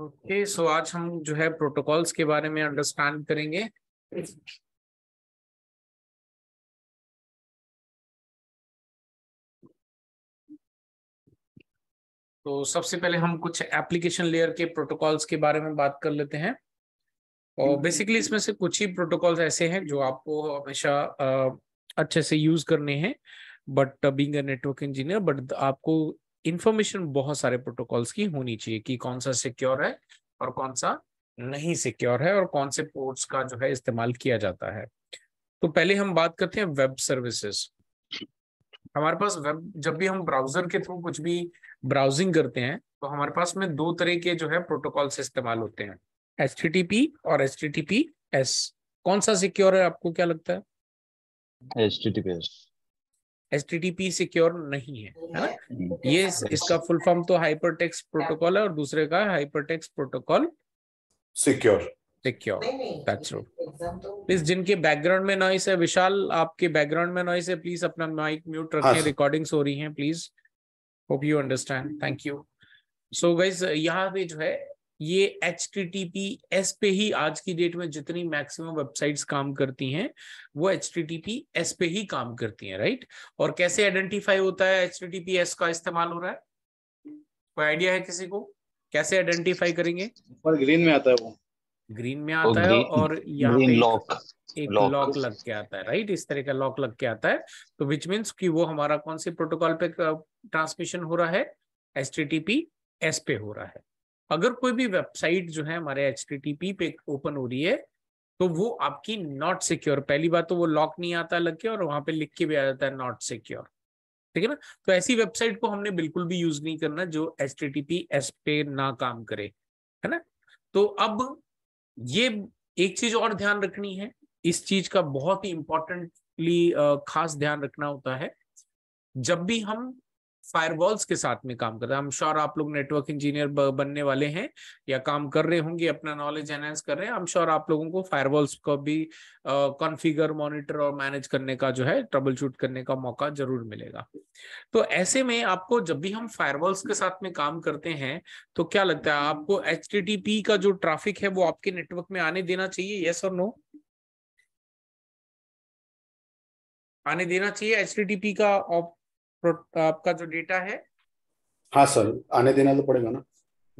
Okay okay, सो so आज हम जो है प्रोटोकॉल्स के बारे में अंडरस्टैंड करेंगे तो सबसे पहले हम कुछ एप्लीकेशन लेयर के प्रोटोकॉल्स के बारे में बात कर लेते हैं और बेसिकली हम्म। इसमें से कुछ ही प्रोटोकॉल्स ऐसे हैं जो आपको हमेशा अच्छे से यूज करने हैं but being network engineer but आपको इंफॉर्मेशन बहुत सारे प्रोटोकॉल्स की होनी चाहिए कि कौन सा सिक्योर है और कौन सा नहीं सिक्योर है और कौन से पोर्ट्स का जो है इस्तेमाल किया जाता है तो पहले हम बात करते हैं वेब सर्विसेज हमारे पास वेब जब भी हम ब्राउजर के थ्रू कुछ भी ब्राउजिंग करते हैं तो हमारे पास में दो तरह के जो है प्रोटोकॉल्स इस्तेमाल होते हैं एच और एच कौन सा सिक्योर है आपको क्या लगता है एच एच सिक्योर नहीं है ना ये इसका फुल फॉर्म तो हाइपर टेक्स्ट प्रोटोकॉल है और दूसरे का hypertext protocol secure secure that's रू प्लीज जिनके बैकग्राउंड में नॉइस है विशाल आपके बैकग्राउंड में नॉइस है प्लीज अपना माइक म्यूट रखें रिकॉर्डिंग हाँ, हो रही हैं please hope you understand thank you so guys यहाँ पे जो है ये एच एस पे ही आज की डेट में जितनी मैक्सिमम वेबसाइट्स काम करती हैं वो एच एस पे ही काम करती हैं राइट और कैसे आइडेंटिफाई होता है एच एस का इस्तेमाल हो रहा है कोई आइडिया है किसी को कैसे आइडेंटिफाई करेंगे और ग्रीन में आता है वो ग्रीन में आता oh, है और यहाँ लॉक एक लॉक लग के आता है राइट इस तरह का लॉक लग के आता है तो विच मीन्स की वो हमारा कौन से प्रोटोकॉल पे ट्रांसमिशन हो रहा है एच एस पे हो रहा है अगर कोई भी वेबसाइट जो है हमारे एच पे ओपन हो रही है तो वो आपकी नॉट सिक्योर पहली बात तो वो लॉक नहीं आता लग के और वहां पे लिख के भी आ जाता है नॉट सिक्योर ठीक है ना तो ऐसी वेबसाइट को हमने बिल्कुल भी यूज नहीं करना जो एच टी पे ना काम करे है ना तो अब ये एक चीज और ध्यान रखनी है इस चीज का बहुत ही इंपॉर्टेंटली खास ध्यान रखना होता है जब भी हम फायरवॉल्स के साथ में काम करता है हम श्योर आप लोग नेटवर्क इंजीनियर बनने वाले हैं या काम कर रहे होंगे अपना नॉलेज एनहेंस कर रहे हैं एम श्योर आप लोगों को फायरवॉल्स को भी कॉन्फिगर मॉनिटर और मैनेज करने का जो है ट्रबल शूट करने का मौका जरूर मिलेगा तो ऐसे में आपको जब भी हम फायरवॉल्स के साथ में काम करते हैं तो क्या लगता है आपको एच का जो ट्राफिक है वो आपके नेटवर्क में आने देना चाहिए येस और नो आने देना चाहिए एच का आपका जो डेटा है हाँ सर आने देना तो पड़ेगा ना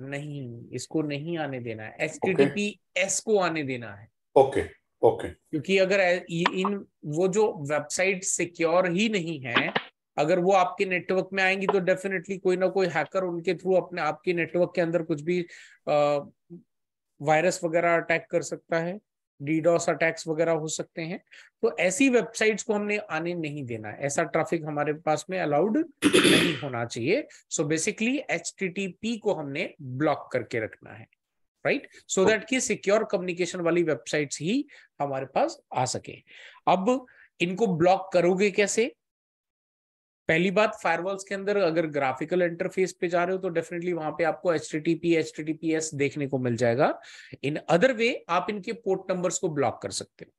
नहीं इसको नहीं आने देना है STDP T T P S को आने देना है ओके ओके क्योंकि अगर इन वो जो वेबसाइट सिक्योर ही नहीं है अगर वो आपके नेटवर्क में आएंगी तो डेफिनेटली कोई ना कोई हैकर उनके थ्रू अपने आपके नेटवर्क के अंदर कुछ भी वायरस वगैरह अटैक कर सकता है डीडॉस अटैक्स वगैरह हो सकते हैं तो ऐसी वेबसाइट्स को हमने आने नहीं देना ऐसा ट्रैफिक हमारे पास में अलाउड नहीं होना चाहिए सो बेसिकली एच को हमने ब्लॉक करके रखना है राइट सो दैट की सिक्योर कम्युनिकेशन वाली वेबसाइट्स ही हमारे पास आ सके अब इनको ब्लॉक करोगे कैसे पहली बात फायरवॉल्स के अंदर अगर ग्राफिकल इंटरफेस पे जा रहे हो तो डेफिनेटली वहां पे आपको H T TP H T TP S देखने को मिल जाएगा इन अदर वे आप इनके पोर्ट नंबर को ब्लॉक कर सकते हो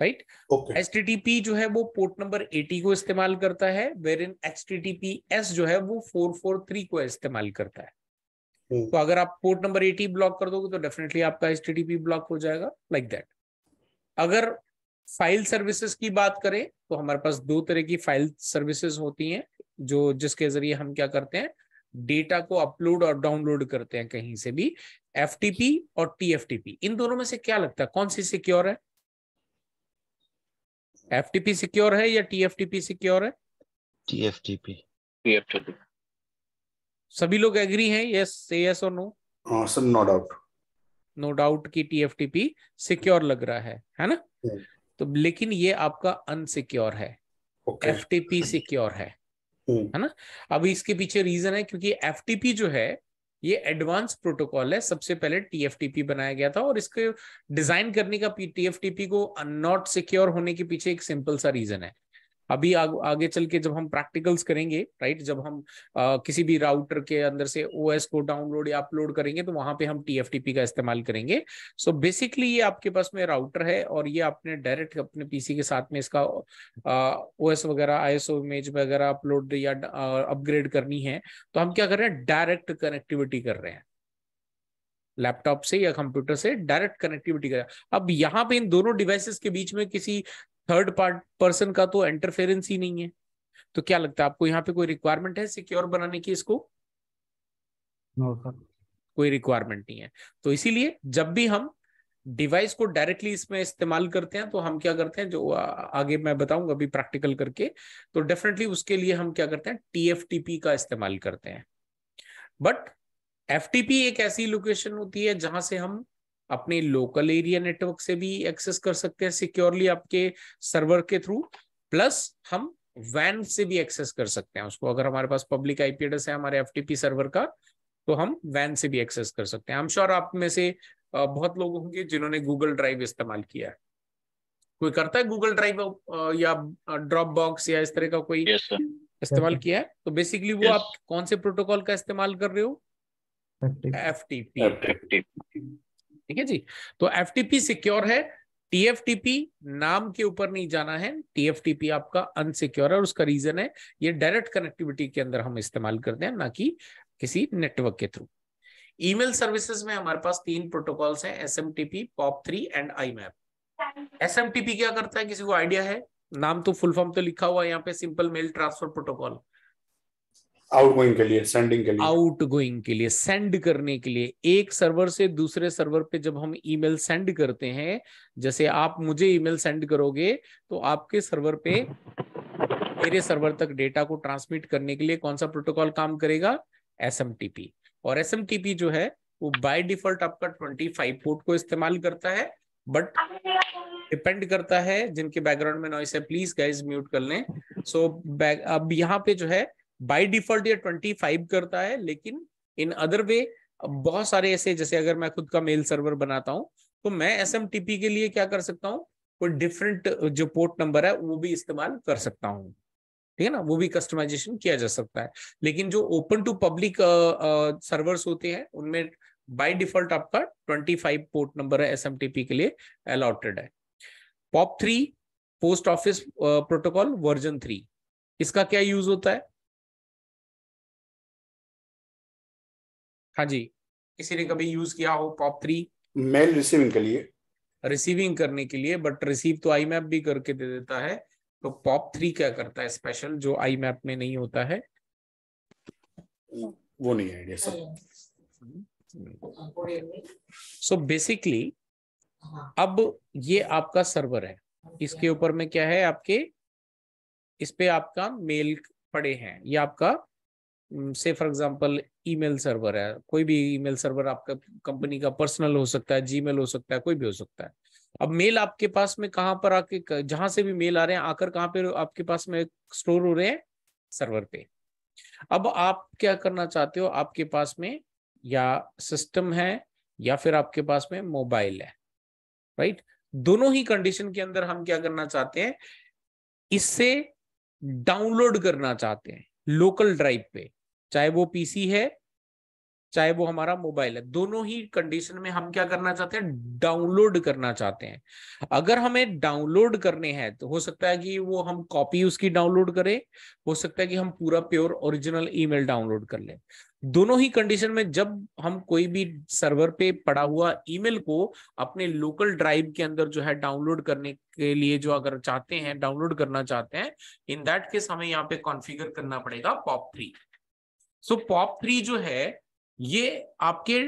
राइट एच टी टीपी जो है वो पोर्ट नंबर एटी को इस्तेमाल करता है where in H T TP S जो है वो फोर फोर थ्री को इस्तेमाल करता है hmm. तो अगर आप पोर्ट नंबर एटी ब्लॉक कर दोगे तो डेफिनेटली आपका एच टी टीपी ब्लॉक हो जाएगा लाइक like दैट अगर फाइल सर्विसेज की बात करें तो हमारे पास दो तरह की फाइल सर्विसेज होती हैं जो जिसके जरिए हम क्या करते हैं डेटा को अपलोड और डाउनलोड करते हैं कहीं से भी एफ और टी इन दोनों में से क्या लगता है कौन सी सिक्योर है एफ सिक्योर है या टी सिक्योर है टी सभी लोग एग्री हैं यस से यस और no sir no doubt no doubt की टी सिक्योर लग रहा है है ना तो लेकिन ये आपका अनसिक्योर है एफ टी पी सिक्योर है हम्म। है ना अब इसके पीछे रीजन है क्योंकि एफ टी पी जो है ये एडवांस प्रोटोकॉल है सबसे पहले टीएफटीपी बनाया गया था और इसके डिजाइन करने का टीएफटीपी को नॉट सिक्योर होने के पीछे एक सिंपल सा रीजन है अभी आग, आगे चल के जब हम प्रैक्टिकल्स करेंगे राइट जब हम आ, किसी भी राउटर के अंदर से ओएस को डाउनलोड या अपलोड करेंगे तो वहां पे हम टीएफटीपी का इस्तेमाल करेंगे सो so बेसिकली ये आपके पास में राउटर है और ये आपने डायरेक्ट अपने पीसी के साथ में इसका ओ वगैरह आई इमेज वगैरह अपलोड या अपग्रेड करनी है तो हम क्या कर रहे हैं डायरेक्ट कनेक्टिविटी कर रहे हैं लैपटॉप से या कंप्यूटर से डायरेक्ट कनेक्टिविटी कर अब यहाँ पे इन दोनों डिवाइसेस के बीच में किसी थर्ड पार्ट पर्सन का तो इंटरफेरेंस ही नहीं है तो क्या लगता है आपको यहाँ पे कोई रिक्वायरमेंट है सिक्योर बनाने की इसको no, कोई रिक्वायरमेंट नहीं है तो इसीलिए जब भी हम डिवाइस को डायरेक्टली इसमें इस्तेमाल करते हैं तो हम क्या करते हैं जो आगे मैं बताऊंगा अभी प्रैक्टिकल करके तो डेफिनेटली उसके लिए हम क्या करते हैं टीएफटीपी का इस्तेमाल करते हैं बट एफटीपी एक ऐसी लोकेशन होती है जहां से हम अपने लोकल एरिया नेटवर्क से भी एक्सेस कर सकते हैं सिक्योरली आपके सर्वर के थ्रू प्लस हम वैन से भी एक्सेस कर सकते हैं उसको अगर हमारे पास पब्लिक आईपी एड्रेस है हमारे एफटीपी सर्वर का तो हम वैन से भी एक्सेस कर सकते हैं आई श्योर आप में से बहुत लोग होंगे जिन्होंने गूगल ड्राइव इस्तेमाल किया है कोई करता है गूगल ड्राइव या ड्रॉप बॉक्स या इस तरह का कोई yes, इस्तेमाल इस्तेमाल किया है तो बेसिकली वो yes. आप कौन से प्रोटोकॉल का इस्तेमाल कर रहे हो एफ टी पी ठीक है जी तो एफ सिक्योर है टीएफटीपी नाम के ऊपर नहीं जाना है टीएफटीपी आपका अनसिक्योर है और उसका रीजन है ये डायरेक्ट कनेक्टिविटी के अंदर हम इस्तेमाल करते हैं ना कि किसी नेटवर्क के थ्रू ईमेल सर्विसेज में हमारे पास तीन प्रोटोकॉल्स हैं SMTP POP three and I MAP SMTP क्या करता है किसी को आइडिया है नाम तो फुल फॉर्म तो लिखा हुआ है यहाँ पे simple mail transfer protocol outgoing के लिए सेंडिंग के लिए आउटगोइंग के लिए सेंड करने के लिए एक सर्वर से दूसरे सर्वर पे जब हम ईमेल सेंड करते हैं जैसे आप मुझे ईमेल सेंड करोगे तो आपके सर्वर पे मेरे सर्वर तक डेटा को ट्रांसमिट करने के लिए कौन सा प्रोटोकॉल काम करेगा एस और एस जो है वो बाय डिफॉल्ट आपका ट्वेंटी फाइव पोर्ट को इस्तेमाल करता है बट डिपेंड करता है जिनके बैकग्राउंड में नॉइस है प्लीज गाइज म्यूट कर लें सो so, अब यहाँ पे जो है बाय डिफॉल्ट ये 25 करता है लेकिन इन अदर वे बहुत सारे ऐसे जैसे अगर मैं खुद का मेल सर्वर बनाता हूं तो मैं एस के लिए क्या कर सकता हूँ कोई डिफरेंट जो पोर्ट नंबर है वो भी इस्तेमाल कर सकता हूँ ठीक है ना वो भी कस्टमाइजेशन किया जा सकता है लेकिन जो ओपन टू पब्लिक सर्वर्स होते हैं उनमें बाय डिफॉल्ट आपका 25 पोर्ट नंबर है एस के लिए अलॉटेड है POP three post office protocol version three इसका क्या यूज होता है हाँ जी किसी ने कभी यूज किया हो पॉप थ्री मेल रिसीविंग के लिए रिसीविंग करने के लिए बट रिसीव तो आई मैप भी करके दे देता है तो पॉप थ्री क्या करता है स्पेशल जो आई मैप में नहीं होता है वो नहीं है सर सो बेसिकली अब ये आपका सर्वर है इसके ऊपर में क्या है आपके इस पे आपका मेल पड़े हैं ये आपका से फॉर एग्जांपल ईमेल सर्वर है कोई भी ईमेल सर्वर आपका कंपनी का पर्सनल हो सकता है जीमेल हो सकता है कोई भी हो सकता है अब मेल आपके पास में कहाँ पर आके जहां से भी मेल आ रहे हैं आकर कहाँ पे आपके पास में स्टोर हो रहे हैं सर्वर पे अब आप क्या करना चाहते हो आपके पास में या सिस्टम है या फिर आपके पास में मोबाइल है राइट दोनों ही कंडीशन के अंदर हम क्या करना चाहते हैं इससे डाउनलोड करना चाहते हैं लोकल ड्राइव पे चाहे वो पीसी है चाहे वो हमारा मोबाइल है दोनों ही कंडीशन में हम क्या करना चाहते हैं डाउनलोड करना चाहते हैं अगर हमें डाउनलोड करने हैं तो हो सकता है कि वो हम कॉपी उसकी डाउनलोड करें हो सकता है कि हम पूरा प्योर ओरिजिनल ईमेल डाउनलोड कर लें दोनों ही कंडीशन में जब हम कोई भी सर्वर पे पड़ा हुआ ईमेल को अपने लोकल ड्राइव के अंदर जो है डाउनलोड करने के लिए जो अगर चाहते हैं डाउनलोड करना चाहते हैं इन दैट केस हमें यहाँ पे कॉन्फिगर करना पड़ेगा POP three so POP three जो है ये आपके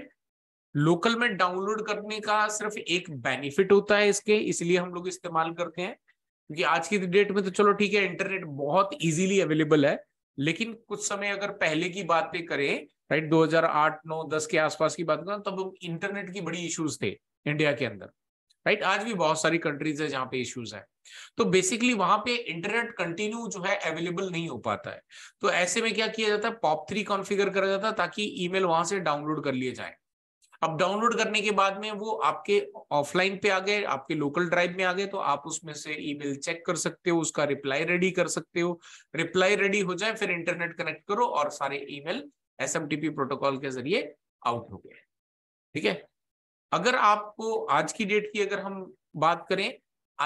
लोकल में डाउनलोड करने का सिर्फ एक बेनिफिट होता है इसके इसलिए हम लोग इस्तेमाल करते हैं क्योंकि आज की डेट में तो चलो ठीक है इंटरनेट बहुत इजीली अवेलेबल है लेकिन कुछ समय अगर पहले की बात पे करें राइट 2008 9 10 के आसपास की बात करें तब तो इंटरनेट की बड़ी इश्यूज थे इंडिया के अंदर राइट आज भी बहुत सारी कंट्रीज है जहां पे इश्यूज है तो बेसिकली वहां पे इंटरनेट कंटिन्यू जो है अवेलेबल नहीं हो पाता है तो ऐसे में क्या किया जाता है पॉप थ्री कॉन्फिगर करा जाता है ताकि ईमेल वहां से डाउनलोड कर लिए जाए अब डाउनलोड करने के बाद में वो आपके ऑफलाइन पे आ गए आपके लोकल ड्राइव में आ गए तो आप उसमें से ईमेल चेक कर सकते हो उसका रिप्लाई रेडी कर सकते हो रिप्लाई रेडी हो जाए फिर इंटरनेट कनेक्ट करो और सारे ईमेल एसएमटीपी प्रोटोकॉल के जरिए आउट हो गए ठीक है अगर आपको आज की डेट की अगर हम बात करें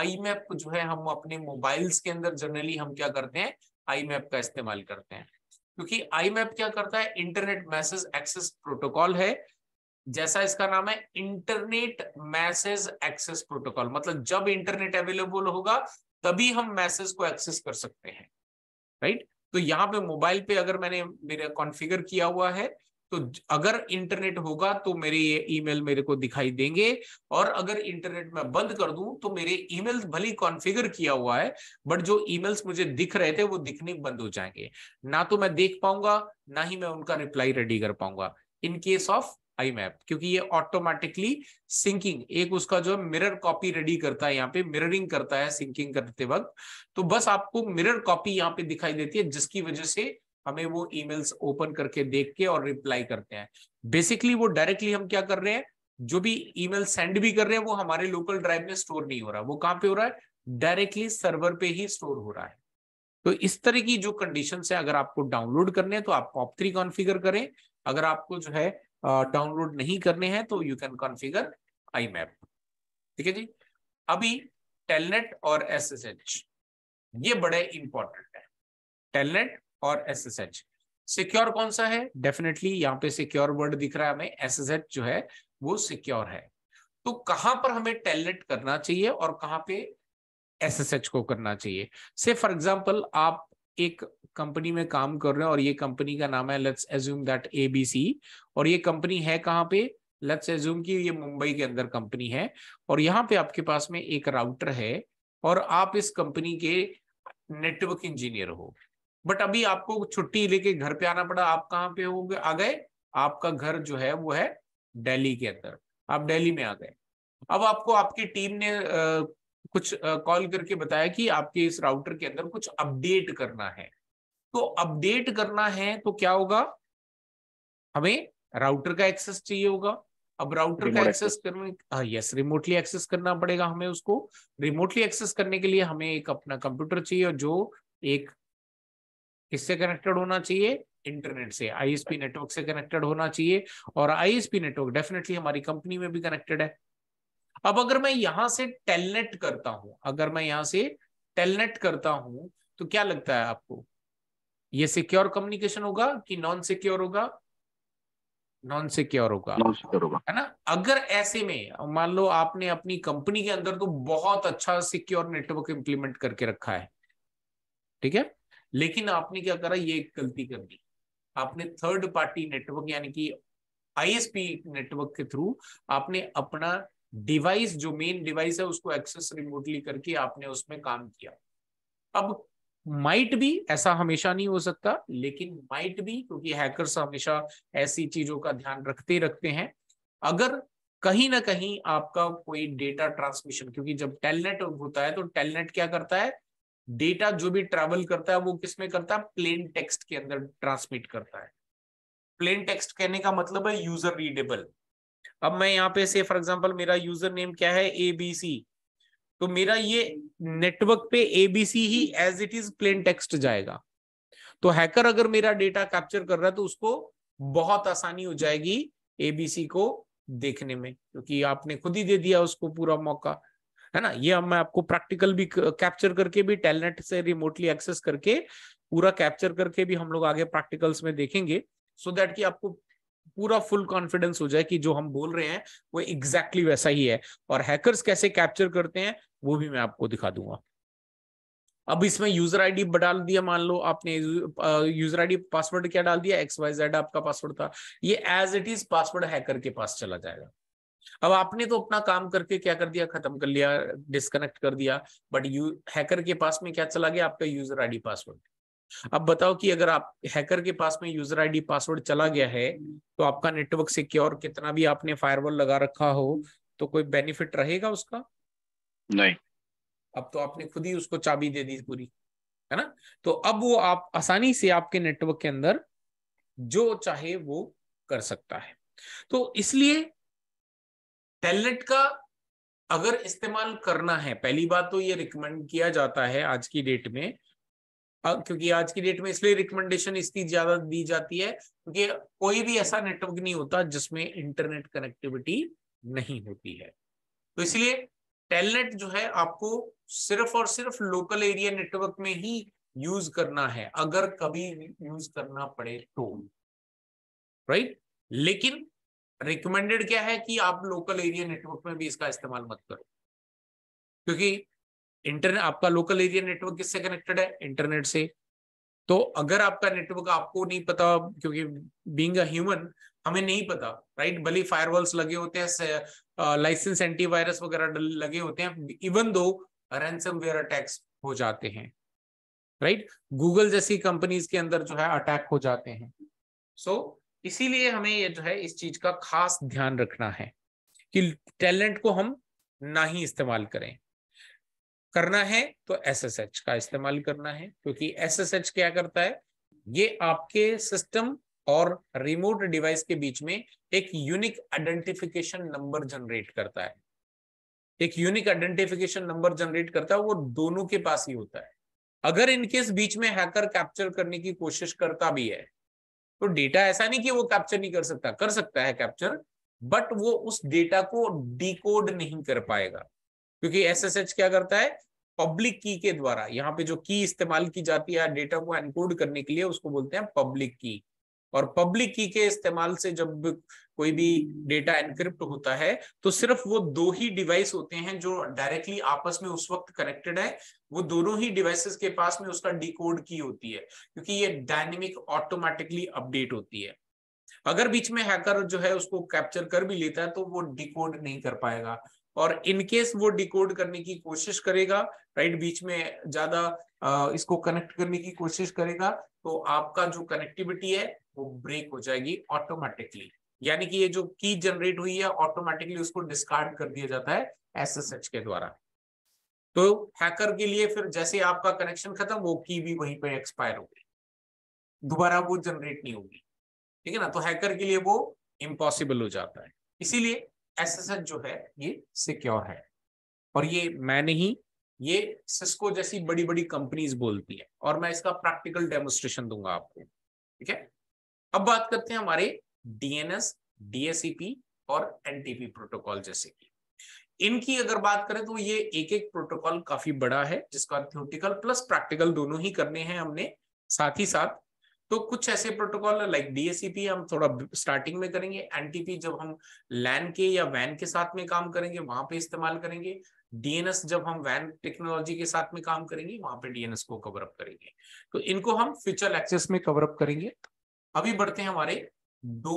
आई मैप जो है हम अपने मोबाइल्स के अंदर जनरली हम क्या करते हैं आई मैप का इस्तेमाल करते हैं क्योंकि आई मैप क्या करता है इंटरनेट मैसेज एक्सेस प्रोटोकॉल है जैसा इसका नाम है इंटरनेट मैसेज एक्सेस प्रोटोकॉल मतलब जब इंटरनेट अवेलेबल होगा तभी हम मैसेज को एक्सेस कर सकते हैं राइट तो यहाँ पे मोबाइल पे अगर मैंने मेरा कॉन्फ़िगर किया हुआ है तो अगर इंटरनेट होगा तो मेरे ये ईमेल मेरे को दिखाई देंगे और अगर इंटरनेट मैं बंद कर दूं तो मेरे ईमेल्स भले कॉन्फ़िगर किया हुआ है बट जो ईमेल्स मुझे दिख रहे थे वो दिखने बंद हो जाएंगे ना तो मैं देख पाऊंगा ना ही मैं उनका रिप्लाई रेडी कर पाऊंगा in case of I MAP क्योंकि ये ऑटोमेटिकली सिंकिंग एक उसका जो मिरर कॉपी रेडी करता है यहाँ पे मिररिंग करता है सिंकिंग करते वक्त तो बस आपको मिरर कॉपी यहाँ पे दिखाई देती है जिसकी वजह से हमें वो ईमेल्स ओपन करके देख के और रिप्लाई करते हैं बेसिकली वो डायरेक्टली हम क्या कर रहे हैं जो भी ईमेल सेंड भी कर रहे हैं वो हमारे लोकल ड्राइव में स्टोर नहीं हो रहा वो कहाँ पे हो रहा है डायरेक्टली सर्वर पे ही स्टोर हो रहा है तो इस तरह की जो कंडीशन है अगर आपको डाउनलोड करने हैं तो आप पॉप थ्री कॉन्फिगर करें अगर आपको जो है डाउनलोड नहीं करने हैं तो you can configure I MAP ठीक है जी अभी टेलनेट और एस ये बड़े इंपॉर्टेंट है टेलनेट और एस एस एच सिक्योर कौन सा है डेफिनेटली यहाँ पे सिक्योर वर्ड दिख रहा है हमें एस एस एच जो है वो सिक्योर है तो कहां पर हमें टेलनेट करना चाहिए और कहां पे एस एस एच को करना चाहिए से फॉर एग्जाम्पल आप एक कंपनी में काम कर रहे हैं और ये कंपनी का नाम है लेट्स एज्यूम दैट एबीसी और ये कंपनी है कहाँ पे लेट्स एज्यूम की ये मुंबई के अंदर कंपनी है और यहाँ पे आपके पास में एक राउटर है और आप इस कंपनी के नेटवर्क इंजीनियर हो बट अभी आपको छुट्टी लेके घर पे आना पड़ा आप कहाँ पे हो आ गए आपका घर जो है वो है दिल्ली के अंदर आप दिल्ली में आ गए अब आपको आपकी टीम ने आ, कुछ कॉल करके बताया कि आपके इस राउटर के अंदर कुछ अपडेट करना है तो अपडेट करना है तो क्या होगा हमें राउटर का एक्सेस चाहिए होगा अब राउटर का एक्सेस करने हाँ, यस रिमोटली एक्सेस करना पड़ेगा हमें उसको रिमोटली एक्सेस करने के लिए हमें एक अपना कंप्यूटर चाहिए और जो एक किससे कनेक्टेड होना चाहिए इंटरनेट से आईएसपी नेटवर्क से कनेक्टेड होना चाहिए और आईएसपी नेटवर्क डेफिनेटली हमारी कंपनी में भी कनेक्टेड है अब अगर मैं यहां से टेलनेट करता हूं अगर मैं यहां से टेलनेट करता हूं तो क्या लगता है आपको ये सिक्योर कम्युनिकेशन होगा कि नॉन सिक्योर होगा नॉन सिक्योर होगा नॉन सिक्योर होगा है ना अगर ऐसे में मान लो आपने अपनी कंपनी के अंदर तो बहुत अच्छा सिक्योर नेटवर्क इंप्लीमेंट करके रखा है ठीक है लेकिन आपने क्या करा ये एक गलती कर दी आपने थर्ड पार्टी नेटवर्क यानी कि आईएसपी नेटवर्क के थ्रू आपने अपना डिवाइस जो मेन डिवाइस है उसको एक्सेस रिमोटली करके आपने उसमें काम किया अब माइट भी ऐसा हमेशा नहीं हो सकता लेकिन माइट भी क्योंकि हैकर्स हमेशा ऐसी चीजों का ध्यान रखते रखते हैं अगर कहीं ना कहीं आपका कोई डेटा ट्रांसमिशन क्योंकि जब टेलनेट होता है तो टेलनेट क्या करता है डेटा जो भी ट्रेवल करता है वो किस में करता है प्लेन टेक्स्ट के अंदर ट्रांसमिट करता है प्लेन टेक्स्ट कहने का मतलब है यूजर रीडेबल अब मैं यहाँ पे से फॉर एग्जाम्पल मेरा यूजर नेम क्या है एबीसी तो मेरा ये नेटवर्क पे एबीसी ही as it is plain text जाएगा तो हैकर अगर मेरा डेटा कैप्चर कर रहा है तो उसको बहुत आसानी हो जाएगी एबीसी को देखने में क्योंकि आपने खुद ही दे दिया उसको पूरा मौका है ना ये हम मैं आपको प्रैक्टिकल भी कैप्चर करके भी टेलनेट से रिमोटली एक्सेस करके पूरा कैप्चर करके भी हम लोग आगे प्रैक्टिकल्स में देखेंगे सो so दैट कि आपको पूरा फुल कॉन्फिडेंस हो जाए कि जो हम बोल रहे हैं वो एग्जैक्टली exactly वैसा ही है और हैकर्स कैसे कैप्चर करते हैं वो भी मैं आपको दिखा दूंगा अब इसमें यूजर आईडी डाल दिया मान लो आपने यूजर आईडी पासवर्ड क्या डाल दिया एक्स वाई जेड आपका पासवर्ड था ये as it is password hacker के पास चला जाएगा अब आपने तो अपना काम करके क्या कर दिया खत्म कर लिया डिस्कनेक्ट कर दिया बट यू हैकर के पास में क्या चला गया आपका यूजर आईडी पासवर्ड अब बताओ कि अगर आप हैकर के पास में यूजर आईडी पासवर्ड चला गया है तो आपका नेटवर्क सिक्योर कितना भी आपने फायरवॉल लगा रखा हो तो कोई बेनिफिट रहेगा उसका नहीं अब तो आपने खुद ही उसको चाबी दे दी पूरी है ना तो अब वो आप आसानी से आपके नेटवर्क के अंदर जो चाहे वो कर सकता है तो इसलिए टेलनेट का अगर इस्तेमाल करना है पहली बात तो ये रिकमेंड किया जाता है आज की डेट में क्योंकि आज की डेट में इसलिए रिकमेंडेशन इसकी ज्यादा दी जाती है क्योंकि कोई भी ऐसा नेटवर्क नहीं होता जिसमें इंटरनेट कनेक्टिविटी नहीं होती है तो इसलिए टेलनेट जो है आपको सिर्फ और सिर्फ लोकल एरिया नेटवर्क में ही यूज करना है अगर कभी यूज करना पड़े तो राइट लेकिन रिकमेंडेड क्या है कि आप लोकल एरिया नेटवर्क में भी इसका इस्तेमाल मत करो क्योंकि इंटरनेट आपका लोकल एरिया नेटवर्क किससे कनेक्टेड है इंटरनेट से तो अगर आपका नेटवर्क आपको नहीं पता क्योंकि बीइंग अ ह्यूमन हमें नहीं पता राइट भले फायरवॉल्स लगे होते हैं लाइसेंस एंटीवायरस वगैरह लगे होते हैं इवन दो रैंसमवेयर अटैक्स हो जाते हैं राइट गूगल जैसी कंपनीज के अंदर जो है अटैक हो जाते हैं सो so, इसीलिए हमें ये जो है इस चीज का खास ध्यान रखना है कि टैलेंट को हम ना ही इस्तेमाल करें करना है तो एसएसएच का इस्तेमाल करना है क्योंकि एसएसएच क्या करता है ये आपके सिस्टम और रिमोट डिवाइस के बीच में एक यूनिक आइडेंटिफिकेशन नंबर जनरेट करता है एक यूनिक आइडेंटिफिकेशन नंबर जनरेट करता है वो दोनों के पास ही होता है अगर इनकेस बीच में हैकर कैप्चर करने की कोशिश करता भी है तो डेटा ऐसा नहीं कि वो कैप्चर नहीं कर सकता कर सकता है कैप्चर बट वो उस डेटा को डिकोड नहीं कर पाएगा क्योंकि एसएसएच क्या करता है पब्लिक की के द्वारा यहाँ पे जो की इस्तेमाल की जाती है डेटा को एनकोड करने के लिए उसको बोलते हैं पब्लिक की और पब्लिक की के इस्तेमाल से जब कोई भी डेटा एनक्रिप्ट होता है तो सिर्फ वो दो ही डिवाइस होते हैं जो डायरेक्टली आपस में उस वक्त कनेक्टेड है वो दोनों ही डिवाइसेस के पास में उसका डिकोड की होती है क्योंकि ये डायनेमिक ऑटोमेटिकली अपडेट होती है अगर बीच में हैकर जो है उसको कैप्चर कर भी लेता है तो वो डिकोड नहीं कर पाएगा और इनकेस वो डिकोड करने की कोशिश करेगा राइट बीच में ज्यादा इसको कनेक्ट करने की कोशिश करेगा तो आपका जो कनेक्टिविटी है वो ब्रेक हो जाएगी ऑटोमेटिकली यानी कि ये जो की जनरेट हुई है ऑटोमेटिकली उसको डिस्कार्ड कर दिया जाता है एस के द्वारा तो हैकर के लिए फिर जैसे आपका कनेक्शन खत्म वो की भी वहीं पर एक्सपायर हो गई दोबारा वो जनरेट नहीं होगी ठीक है ना तो हैकर के लिए वो इम्पॉसिबल हो जाता है इसीलिए एस जो है ये सिक्योर है और ये मैं नहीं ये सिस्को जैसी बड़ी बड़ी कंपनीज बोलती है और मैं इसका प्रैक्टिकल डेमोस्ट्रेशन दूंगा आपको ठीक है अब बात करते हैं हमारे डीएनएस डीएसीपी e और एनटीपी प्रोटोकॉल जैसे कि इनकी अगर बात करें तो ये एक एक प्रोटोकॉल काफी बड़ा है जिसका थ्योरेटिकल प्लस प्रैक्टिकल दोनों ही करने हैं हमने साथ ही साथ तो कुछ ऐसे प्रोटोकॉल लाइक डीएससीपी हम थोड़ा स्टार्टिंग में करेंगे एनटीपी जब हम लैन के या वैन के साथ में काम करेंगे वहां पे इस्तेमाल करेंगे डीएनएस जब हम वैन टेक्नोलॉजी के साथ में काम करेंगे वहां पे डीएनएस को कवर अप करेंगे तो इनको हम फ्यूचर एक्सेस में कवर अप करेंगे अभी बढ़ते हैं हमारे दो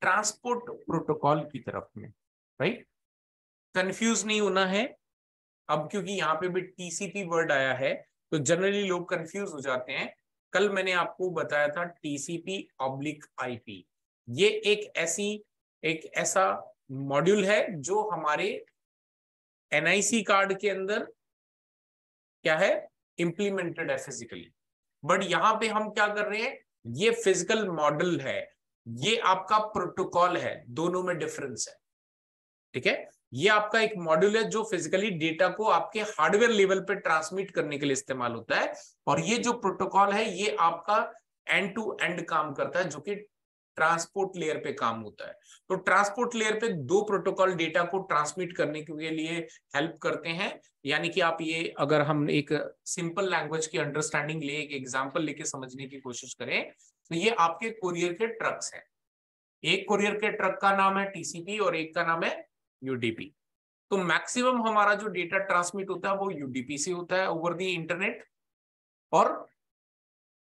ट्रांसपोर्ट प्रोटोकॉल की तरफ में राइट कंफ्यूज नहीं होना है अब क्योंकि यहां पे भी टीसीपी वर्ड आया है तो जनरली लोग कंफ्यूज हो जाते हैं कल मैंने आपको बताया था टीसीपी ऑब्लिक आईपी ये एक ऐसी एक ऐसा मॉड्यूल है जो हमारे एनआईसी कार्ड के अंदर क्या है इंप्लीमेंटेड है फिजिकली बट यहां पे हम क्या कर रहे हैं ये फिजिकल मॉडल है ये आपका प्रोटोकॉल है दोनों में डिफरेंस है ठीक है ये आपका एक मॉड्यूल है जो फिजिकली डेटा को आपके हार्डवेयर लेवल पर ट्रांसमिट करने के लिए इस्तेमाल होता है और ये जो प्रोटोकॉल है ये आपका एंड टू एंड काम करता है जो कि ट्रांसपोर्ट लेयर पे काम होता है तो ट्रांसपोर्ट लेयर पे दो प्रोटोकॉल डेटा को ट्रांसमिट करने के लिए हेल्प करते हैं यानी कि आप ये अगर हम एक सिंपल लैंग्वेज की अंडरस्टैंडिंग ले एक एग्जाम्पल लेके समझने की कोशिश करें तो ये आपके कुरियर के ट्रक्स हैं एक कुरियर के ट्रक का नाम है टीसीपी और एक का नाम है यूडीपी तो मैक्सिमम हमारा जो डेटा ट्रांसमिट होता है वो यूडीपी से होता है ओवर दी इंटरनेट और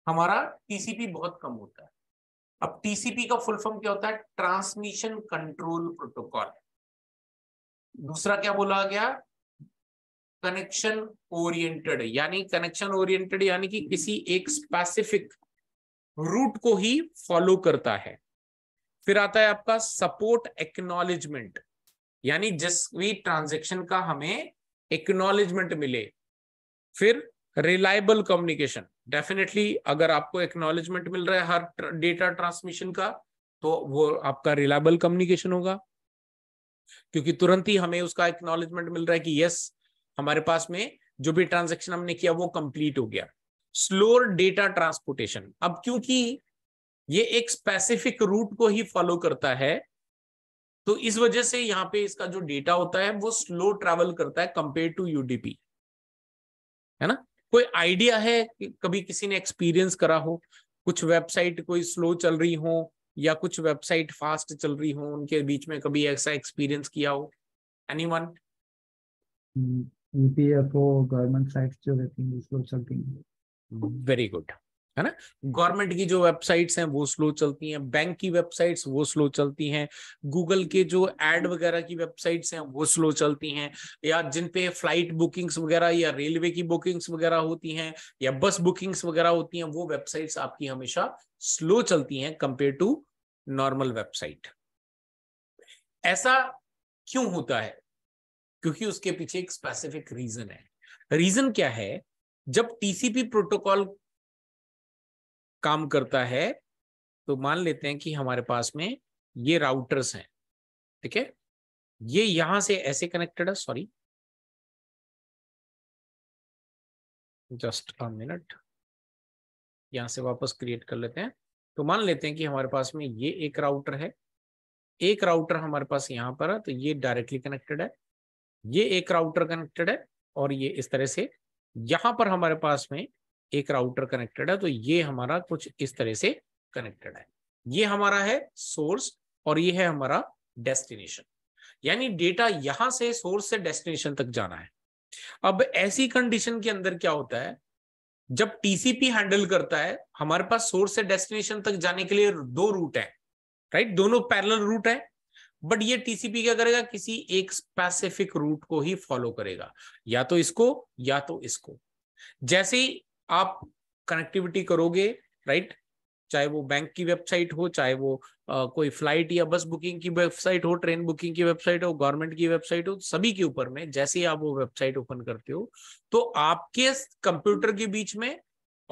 हमारा टीसीपी बहुत कम होता है अब टीसीपी का फुल फॉर्म क्या होता है ट्रांसमिशन कंट्रोल प्रोटोकॉल दूसरा क्या बोला गया कनेक्शन ओरिएंटेड यानी कनेक्शन ओरिएंटेड यानी कि किसी एक स्पेसिफिक रूट को ही फॉलो करता है फिर आता है आपका सपोर्ट एक्नोलेजमेंट यानी जिस भी ट्रांजेक्शन का हमें एक्नोलेजमेंट मिले फिर रिलायबल कम्युनिकेशन डेफिनेटली अगर आपको एक्नोलेजमेंट मिल रहा है हर डेटा ट्रांसमिशन का तो वो आपका रिलायबल कम्युनिकेशन होगा क्योंकि तुरंत ही हमें उसका एक्नोलेजमेंट मिल रहा है कि यस हमारे पास में जो भी ट्रांजेक्शन हमने किया वो कंप्लीट हो गया स्लोअर डेटा ट्रांसपोर्टेशन अब क्योंकि ये एक स्पेसिफिक रूट को ही फॉलो करता है तो इस वजह से यहां पे इसका जो डेटा होता है वो स्लो ट्रेवल करता है कंपेयर टू यूडीपी है ना कोई आइडिया है कि कभी किसी ने एक्सपीरियंस करा हो कुछ वेबसाइट कोई स्लो चल रही हो या कुछ वेबसाइट फास्ट चल रही हो उनके बीच में कभी ऐसा एक्सपीरियंस किया हो वन ईपीएफओ गवर्नमेंट साइट्स जो रहती हैं स्लो चलती हैं वेरी गुड है ना गवर्नमेंट की जो वेबसाइट्स हैं वो स्लो चलती हैं बैंक की वेबसाइट्स वो स्लो चलती हैं गूगल के जो एड वगैरह की वेबसाइट्स हैं वो स्लो चलती हैं या जिन पे फ्लाइट बुकिंग्स वगैरह या रेलवे की बुकिंग्स वगैरह होती हैं या बस बुकिंग्स वगैरह होती हैं वो वेबसाइट्स आपकी हमेशा स्लो चलती हैं कंपेयर टू नॉर्मल वेबसाइट ऐसा क्यों होता है क्योंकि उसके पीछे एक स्पेसिफिक रीजन है रीजन क्या है जब टीसीपी प्रोटोकॉल काम करता है तो मान लेते हैं कि हमारे पास में ये राउटर्स हैं ठीक है ये यहां से ऐसे कनेक्टेड है सॉरी जस्ट अ मिनट यहां से वापस क्रिएट कर लेते हैं तो मान लेते हैं कि हमारे पास में ये एक राउटर है एक राउटर हमारे पास यहां पर है तो ये डायरेक्टली कनेक्टेड है ये एक राउटर कनेक्टेड है और ये इस तरह से यहां पर हमारे पास में एक राउटर कनेक्टेड है तो ये हमारा कुछ इस तरह से कनेक्टेड है ये हमारा है सोर्स और ये है हमारा डेस्टिनेशन यानी डेटा यहां से सोर्स से डेस्टिनेशन तक जाना है अब ऐसी कंडीशन के अंदर क्या होता है जब टीसीपी हैंडल करता है हमारे पास सोर्स से डेस्टिनेशन तक जाने के लिए दो रूट है राइट दोनों पैरेलल रूट है बट ये टीसीपी क्या करेगा किसी एक स्पेसिफिक रूट को ही फॉलो करेगा या तो इसको या तो इसको जैसे ही आप कनेक्टिविटी करोगे राइट चाहे वो बैंक की वेबसाइट हो चाहे वो आ, कोई फ्लाइट या बस बुकिंग की वेबसाइट हो ट्रेन बुकिंग की वेबसाइट हो गवर्नमेंट की वेबसाइट हो सभी के ऊपर में जैसे ही आप वो वेबसाइट ओपन करते हो तो आपके कंप्यूटर के बीच में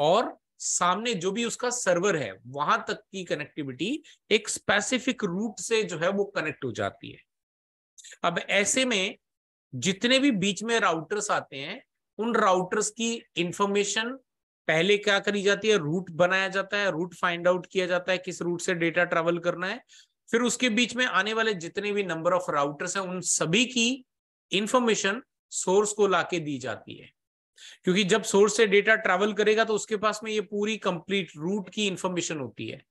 और सामने जो भी उसका सर्वर है वहां तक की कनेक्टिविटी एक स्पेसिफिक रूट से जो है वो कनेक्ट हो जाती है अब ऐसे में जितने भी बीच में राउटर्स आते हैं उन राउटर्स की इंफॉर्मेशन पहले क्या करी जाती है रूट बनाया जाता है रूट फाइंड आउट किया जाता है किस रूट से डेटा ट्रेवल करना है फिर उसके बीच में आने वाले जितने भी नंबर ऑफ राउटर्स हैं उन सभी की इंफॉर्मेशन सोर्स को लाके दी जाती है क्योंकि जब सोर्स से डेटा ट्रेवल करेगा तो उसके पास में ये पूरी कंप्लीट रूट की इंफॉर्मेशन होती है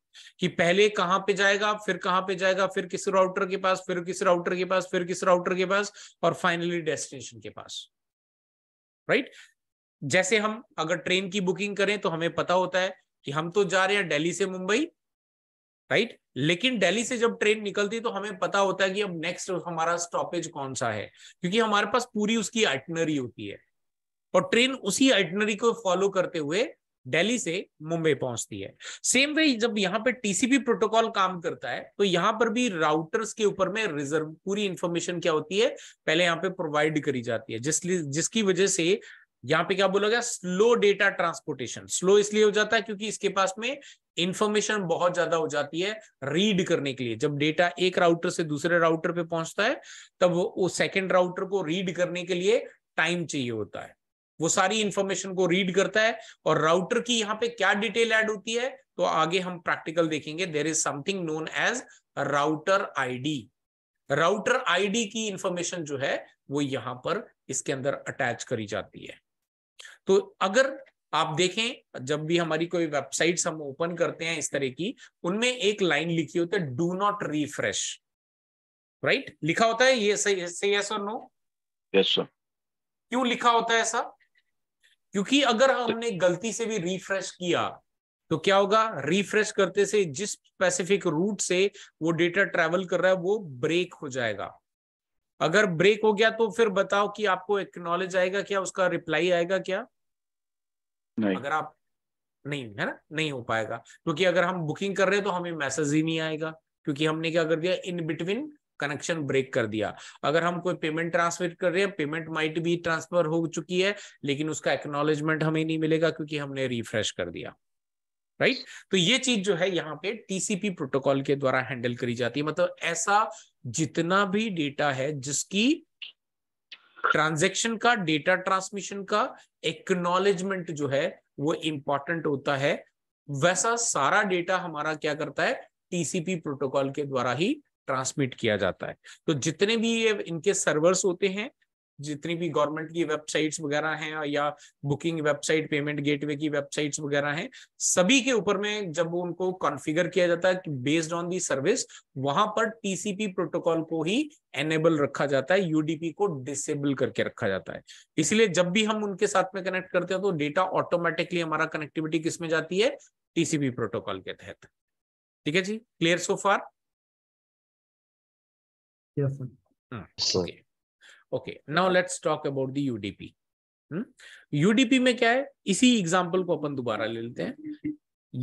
कि पहले कहां पे जाएगा फिर कहां पे जाएगा फिर किस राउटर के पास फिर किस राउटर के पास फिर किस राउटर के पास और फाइनली डेस्टिनेशन के पास राइट right? जैसे हम अगर ट्रेन की बुकिंग करें तो हमें पता होता है कि हम तो जा रहे हैं दिल्ली से मुंबई राइट लेकिन दिल्ली से जब ट्रेन निकलती है तो हमें पता होता है कि अब नेक्स्ट हमारा स्टॉपेज कौन सा है क्योंकि हमारे पास पूरी उसकी आइटनरी होती है और ट्रेन उसी आइटनरी को फॉलो करते हुए दिल्ली से मुंबई पहुंचती है सेम वे जब यहाँ पे टीसीपी प्रोटोकॉल काम करता है तो यहाँ पर भी राउटर्स के ऊपर में रिजर्व पूरी इंफॉर्मेशन क्या होती है पहले यहाँ पे प्रोवाइड करी जाती है जिस जिसकी वजह से यहाँ पे क्या बोला गया स्लो डेटा ट्रांसपोर्टेशन स्लो इसलिए हो जाता है क्योंकि इसके पास में इंफॉर्मेशन बहुत ज्यादा हो जाती है रीड करने के लिए जब डेटा एक राउटर से दूसरे राउटर पे पहुंचता है तब वो सेकेंड राउटर को रीड करने के लिए टाइम चाहिए होता है वो सारी इंफॉर्मेशन को रीड करता है और राउटर की यहाँ पे क्या डिटेल एड होती है तो आगे हम प्रैक्टिकल देखेंगे there is something known as router I router ID की इंफॉर्मेशन जो है वो यहां पर इसके अंदर अटैच करी जाती है तो अगर आप देखें जब भी हमारी कोई वेबसाइट हम ओपन करते हैं इस तरह की उनमें एक लाइन लिखी होती है डू नॉट रिफ्रेश राइट लिखा होता है ये सही यस और नो यस सर क्यों लिखा होता है ऐसा क्योंकि अगर तो हमने गलती से भी रिफ्रेश किया तो क्या होगा रिफ्रेश करते से जिस स्पेसिफिक रूट से वो डेटा ट्रेवल कर रहा है वो ब्रेक हो जाएगा अगर ब्रेक हो गया तो फिर बताओ कि आपको एक्नॉलेज आएगा क्या उसका रिप्लाई आएगा क्या नहीं अगर आप नहीं है ना नहीं हो पाएगा क्योंकि अगर हम बुकिंग कर रहे हैं तो हमें मैसेज ही नहीं आएगा क्योंकि हमने क्या कर दिया इन बिटवीन कनेक्शन ब्रेक कर दिया अगर हम कोई पेमेंट ट्रांसफर कर रहे हैं पेमेंट माइट भी ट्रांसफर हो चुकी है लेकिन उसका एक्नोलेजमेंट हमें नहीं मिलेगा क्योंकि हमने रिफ्रेश कर दिया राइट right? तो ये चीज जो है यहाँ पे टीसीपी प्रोटोकॉल के द्वारा हैंडल करी जाती है मतलब ऐसा जितना भी डेटा है जिसकी ट्रांजेक्शन का डेटा ट्रांसमिशन का एक्नोलेजमेंट जो है वो इंपॉर्टेंट होता है वैसा सारा डेटा हमारा क्या करता है टीसीपी प्रोटोकॉल के द्वारा ही ट्रांसमिट किया जाता है तो जितने भी ये इनके सर्वर्स होते हैं जितनी भी गवर्नमेंट की वेबसाइट्स वगैरह हैं या बुकिंग वेबसाइट पेमेंट गेटवे की वेबसाइट्स वगैरह हैं सभी के ऊपर में जब उनको कॉन्फ़िगर किया जाता है कि बेस्ड ऑन दी सर्विस वहां पर टीसीपी प्रोटोकॉल को ही एनेबल रखा जाता है यूडीपी को डिसेबल करके रखा जाता है इसलिए जब भी हम उनके साथ में कनेक्ट करते हैं तो डेटा ऑटोमेटिकली हमारा कनेक्टिविटी किसमें जाती है टीसीपी प्रोटोकॉल के तहत ठीक है जी clear so far yes sir okay okay now let's talk about the UDP UDP में क्या है इसी एग्जाम्पल को अपन दोबारा ले लेते हैं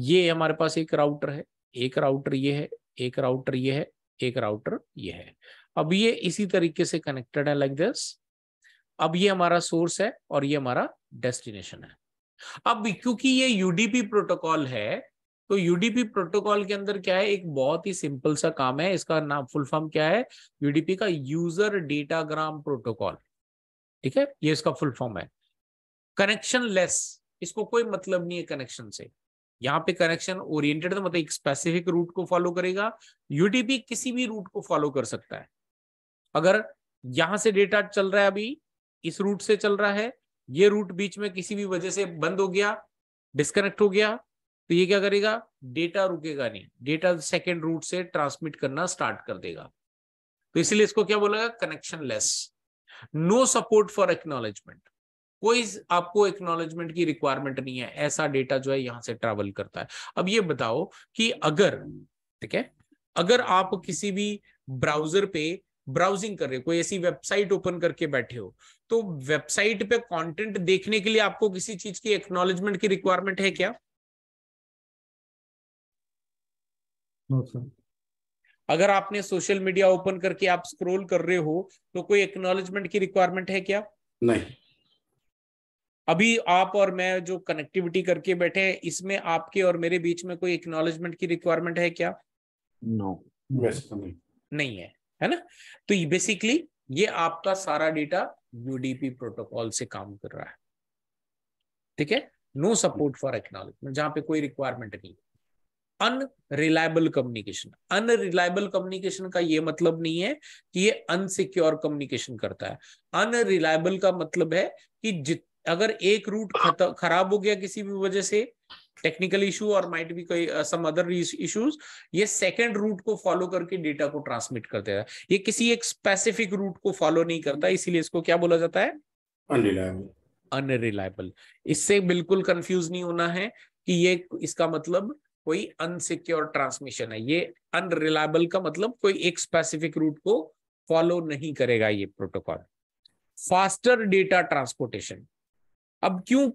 ये हमारे पास एक राउटर है एक राउटर ये है एक राउटर ये है एक राउटर ये है अब ये इसी तरीके से कनेक्टेड है लाइक like दिस अब ये हमारा सोर्स है और ये हमारा डेस्टिनेशन है अब क्योंकि ये यूडीपी प्रोटोकॉल है तो यूडीपी प्रोटोकॉल के अंदर क्या है एक बहुत ही सिंपल सा काम है इसका नाम फुल फॉर्म क्या है यूडीपी का यूजर डेटाग्राम प्रोटोकॉल ठीक है ये इसका फुल फॉर्म है कनेक्शन लेस इसको कोई मतलब नहीं है कनेक्शन से यहाँ पे कनेक्शन ओरिएंटेड तो मतलब एक स्पेसिफिक रूट को फॉलो करेगा यूडीपी किसी भी रूट को फॉलो कर सकता है अगर यहां से डेटा चल रहा है अभी इस रूट से चल रहा है ये रूट बीच में किसी भी वजह से बंद हो गया डिस्कनेक्ट हो गया तो ये क्या करेगा डेटा रुकेगा नहीं डेटा सेकेंड रूट से ट्रांसमिट करना स्टार्ट कर देगा तो इसलिए इसको क्या बोलेगा connectionless no support for acknowledgement कोई आपको एक्नोलेजमेंट की रिक्वायरमेंट नहीं है ऐसा डेटा जो है यहां से ट्रेवल करता है अब ये बताओ कि अगर ठीक है अगर आप किसी भी ब्राउजर पे ब्राउजिंग कर रहे हो कोई ऐसी वेबसाइट ओपन करके बैठे हो तो वेबसाइट पे कंटेंट देखने के लिए आपको किसी चीज की एक्नोलेजमेंट की रिक्वायरमेंट है क्या नो सर अगर आपने सोशल मीडिया ओपन करके आप स्क्रॉल कर रहे हो तो कोई एक्नोलेजमेंट की रिक्वायरमेंट है क्या नहीं अभी आप और मैं जो कनेक्टिविटी करके बैठे हैं इसमें आपके और मेरे बीच में कोई एक्नोलेजमेंट की रिक्वायरमेंट है क्या नो no. नहीं नहीं है है ना तो बेसिकली ये आपका सारा डेटा यूडीपी प्रोटोकॉल से काम कर रहा है ठीक है नो सपोर्ट फॉर एक्नोलेजमेंट जहां पे कोई रिक्वायरमेंट नहीं है अनरिलायबल कम्युनिकेशन अनरिलायबल कम्युनिकेशन का ये मतलब नहीं है कि ये अनसिक्योर कम्युनिकेशन करता है अनरिलायबल का मतलब है कि जित अगर एक रूट खराब हो गया किसी भी वजह से टेक्निकल इशू और माइट भी कोई सम अदर इश्यूज ये सेकंड रूट को फॉलो करके डेटा को ट्रांसमिट कर देता है ये किसी एक स्पेसिफिक रूट को फॉलो नहीं करता इसीलिए इसको क्या बोला जाता है अनरिलायबल अनरिलायबल इससे बिल्कुल कंफ्यूज नहीं होना है कि ये इसका मतलब कोई अनसिक्योर ट्रांसमिशन है ये अनरिलायबल का मतलब कोई एक स्पेसिफिक रूट को फॉलो नहीं करेगा ये प्रोटोकॉल फास्टर डेटा ट्रांसपोर्टेशन अब क्यों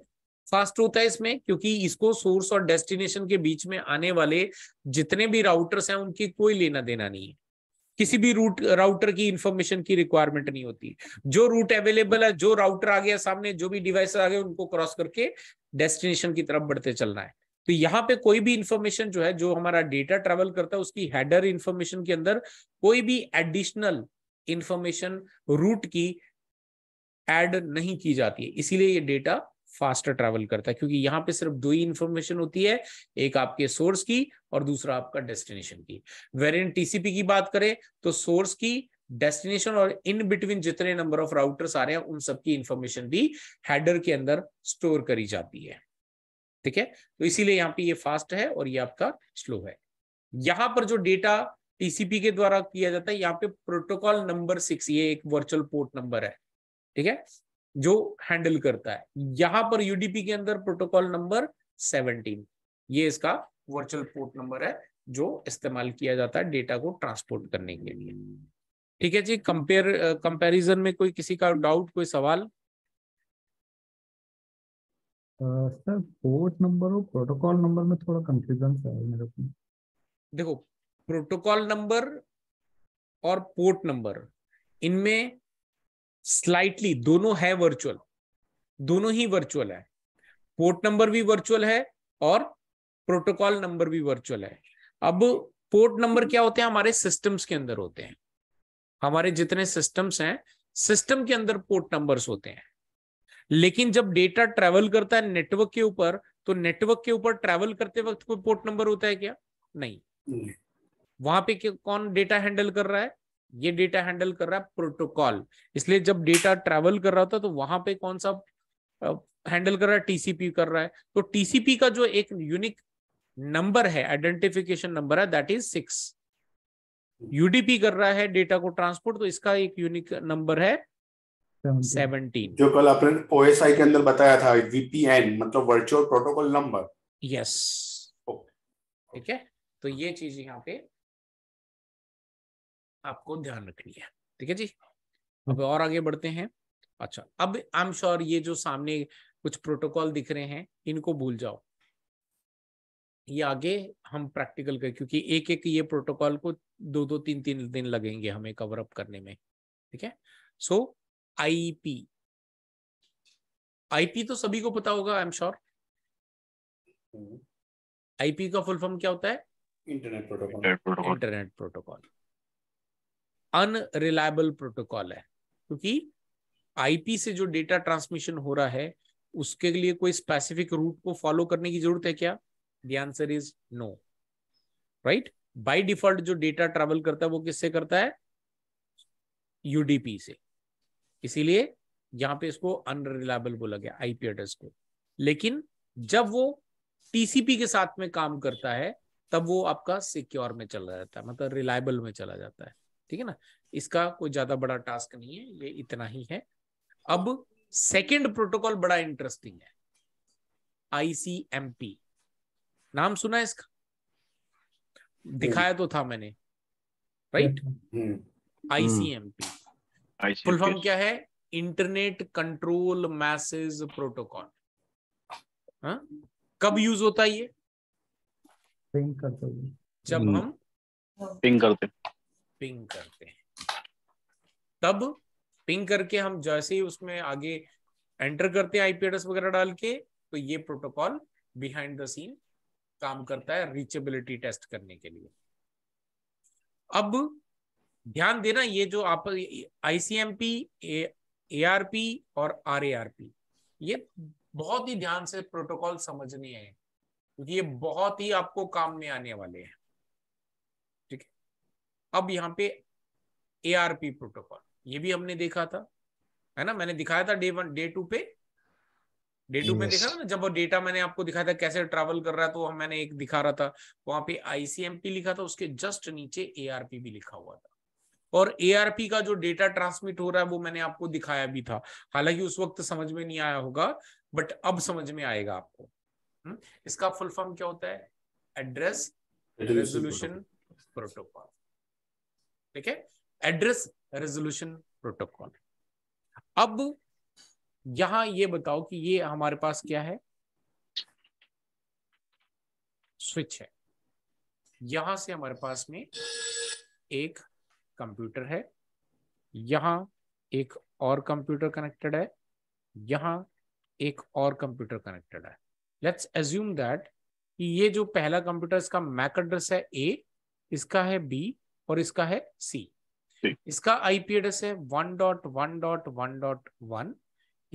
फास्ट होता है इसमें क्योंकि इसको सोर्स और डेस्टिनेशन के बीच में आने वाले जितने भी राउटर्स हैं उनकी कोई लेना देना नहीं है किसी भी रूट राउटर की इंफॉर्मेशन की रिक्वायरमेंट नहीं होती जो रूट अवेलेबल है जो राउटर आ गया सामने जो भी डिवाइस आ गए उनको क्रॉस करके डेस्टिनेशन की तरफ बढ़ते चलना है तो यहाँ पे कोई भी इंफॉर्मेशन जो है जो हमारा डेटा ट्रेवल करता है उसकी हेडर इंफॉर्मेशन के अंदर कोई भी एडिशनल इंफॉर्मेशन रूट की एड नहीं की जाती है इसीलिए ये डेटा फास्टर ट्रेवल करता है क्योंकि यहाँ पे सिर्फ दो ही इंफॉर्मेशन होती है एक आपके सोर्स की और दूसरा आपका डेस्टिनेशन की इन टीसीपी की बात करें तो सोर्स की डेस्टिनेशन और इन बिटवीन जितने नंबर ऑफ राउटर्स आ रहे हैं उन सबकी इंफॉर्मेशन भी हेडर के अंदर स्टोर करी जाती है ठीक है तो इसीलिए यहाँ पे ये फास्ट है और ये आपका स्लो है यहाँ पर जो डेटा टीसीपी के द्वारा किया जाता है यहाँ पे प्रोटोकॉल नंबर सिक्स ये एक वर्चुअल पोर्ट नंबर है ठीक है जो हैंडल करता है यहाँ पर यूडीपी के अंदर प्रोटोकॉल नंबर सेवनटीन ये इसका वर्चुअल पोर्ट नंबर है जो इस्तेमाल किया जाता है डेटा को ट्रांसपोर्ट करने के लिए ठीक है जी कंपेयर कंपैरिजन में कोई किसी का डाउट कोई सवाल सर पोर्ट नंबर और प्रोटोकॉल नंबर में थोड़ा कंफ्यूजन है मेरे को देखो प्रोटोकॉल नंबर और पोर्ट नंबर इनमें स्लाइटली दोनों है वर्चुअल दोनों ही वर्चुअल है पोर्ट नंबर भी वर्चुअल है और प्रोटोकॉल नंबर भी वर्चुअल है अब पोर्ट नंबर क्या होते हैं हमारे सिस्टम्स के अंदर होते हैं हमारे जितने सिस्टम्स हैं सिस्टम के अंदर पोर्ट नंबर्स होते हैं लेकिन जब डेटा ट्रेवल करता है नेटवर्क के ऊपर तो नेटवर्क के ऊपर ट्रेवल करते वक्त कोई पोर्ट नंबर होता है क्या नहीं, नहीं। वहां पे कौन डेटा हैंडल कर रहा है ये डेटा हैंडल कर रहा है प्रोटोकॉल इसलिए जब डेटा ट्रेवल कर रहा होता तो वहां पे कौन सा हैंडल कर रहा है टीसीपी कर रहा है तो टीसीपी का जो एक यूनिक नंबर है आइडेंटिफिकेशन नंबर है दैट इज सिक्स यूडीपी कर रहा है डेटा को ट्रांसपोर्ट तो इसका एक यूनिक नंबर है सेवनटीन जो कल आपने ओएसआई के अंदर बताया था वीपीएन मतलब वर्चुअल प्रोटोकॉल नंबर यस ठीक है तो ये चीज यहाँ पे आपको ध्यान रखनी है ठीक है जी अब और आगे बढ़ते हैं अच्छा अब आई एम श्योर ये जो सामने कुछ प्रोटोकॉल दिख रहे हैं इनको भूल जाओ ये आगे हम प्रैक्टिकल कर क्योंकि एक एक ये प्रोटोकॉल को दो दो तीन तीन दिन लगेंगे हमें कवर अप करने में ठीक है सो आईपी आईपी तो सभी को पता होगा आई एम श्योर आईपी का फुल फॉर्म क्या होता है internet protocol internet protocol unreliable protocol है क्योंकि आईपी से जो डेटा ट्रांसमिशन हो रहा है उसके लिए कोई स्पेसिफिक रूट को फॉलो करने की जरूरत है क्या the answer is no right by default जो डेटा ट्रेवल करता है वो किससे करता है यूडीपी से इसीलिए यहाँ पे इसको अनरिलायबल बोला गया आईपी एड्रेस को लेकिन जब वो टीसीपी के साथ में काम करता है तब वो आपका सिक्योर में चला जाता है मतलब रिलायबल में चला जाता है ठीक है ना इसका कोई ज्यादा बड़ा टास्क नहीं है ये इतना ही है अब सेकेंड प्रोटोकॉल बड़ा इंटरेस्टिंग है आईसीएमपी नाम सुना है इसका दिखाया तो था मैंने राइट आईसीएमपी हम्म। फुल फॉर्म क्या है इंटरनेट कंट्रोल मैसेज प्रोटोकॉल हाँ? कब hmm. यूज होता है ये पिंग करते जब hmm. हम पिंग करते पिंग करते हैं तब पिंग करके हम जैसे ही उसमें आगे एंटर करते हैं आईपी एड्रेस वगैरह डाल के तो ये प्रोटोकॉल बिहाइंड द सीन काम करता है रीचेबिलिटी टेस्ट करने के लिए अब ध्यान देना ये जो आप आईसीएमपी एआरपी और आरएआरपी ये बहुत ही ध्यान से प्रोटोकॉल समझने हैं क्योंकि ये बहुत ही आपको काम में आने वाले हैं ठीक है अब यहाँ पे एआरपी प्रोटोकॉल ये भी हमने देखा था है ना मैंने दिखाया था डे वन डे टू पे डे टू में देखा ना जब वो डेटा मैंने आपको दिखाया था कैसे ट्रैवल कर रहा है तो मैंने एक दिखा रहा था वहां पे आईसीएमपी लिखा था उसके जस्ट नीचे एआरपी भी लिखा हुआ था और एआरपी का जो डेटा ट्रांसमिट हो रहा है वो मैंने आपको दिखाया भी था हालांकि उस वक्त समझ में नहीं आया होगा बट अब समझ में आएगा आपको हम्म, इसका फुल फॉर्म क्या होता है एड्रेस रेजोल्यूशन प्रोटोकॉल ठीक है एड्रेस रेजोल्यूशन प्रोटोकॉल अब यहां ये बताओ कि ये हमारे पास क्या है स्विच है यहां से हमारे पास में एक कंप्यूटर है यहाँ एक और कंप्यूटर कनेक्टेड है यहाँ एक और कंप्यूटर कनेक्टेड है लेट्स एज्यूम दैट कि ये जो पहला कंप्यूटर इसका मैक एड्रेस है ए इसका है बी और इसका है सी इसका आईपी एड्रेस है one dot one dot one dot one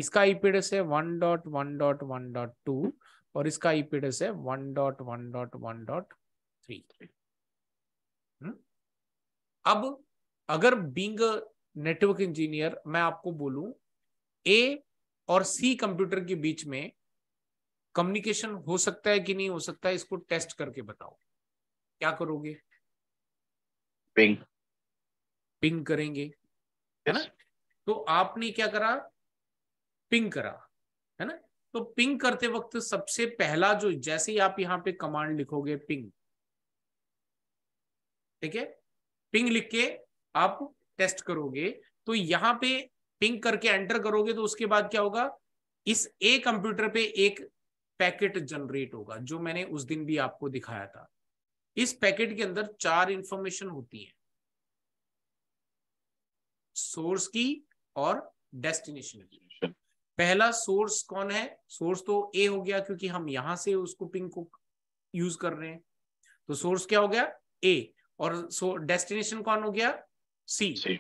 इसका आईपी एड्रेस है one dot one dot one dot two और इसका आईपी एड्रेस है one dot one dot one dot three अब अगर बींग नेटवर्क इंजीनियर मैं आपको बोलूं ए और सी कंप्यूटर के बीच में कम्युनिकेशन हो सकता है कि नहीं हो सकता है इसको टेस्ट करके बताओ क्या करोगे पिंग पिंग करेंगे है ना तो आपने क्या करा पिंग करा है ना तो पिंग करते वक्त सबसे पहला जो जैसे ही आप यहां पे कमांड लिखोगे पिंग ठीक है पिंग लिख के आप टेस्ट करोगे तो यहां पे पिंक करके एंटर करोगे तो उसके बाद क्या होगा इस ए कंप्यूटर पे एक पैकेट जनरेट होगा जो मैंने उस दिन भी आपको दिखाया था इस पैकेट के अंदर चार इंफॉर्मेशन होती है सोर्स की और डेस्टिनेशन की पहला सोर्स कौन है सोर्स तो ए हो गया क्योंकि हम यहां से उसको पिंक को यूज कर रहे हैं तो सोर्स क्या हो गया ए और सो डेस्टिनेशन कौन हो गया सी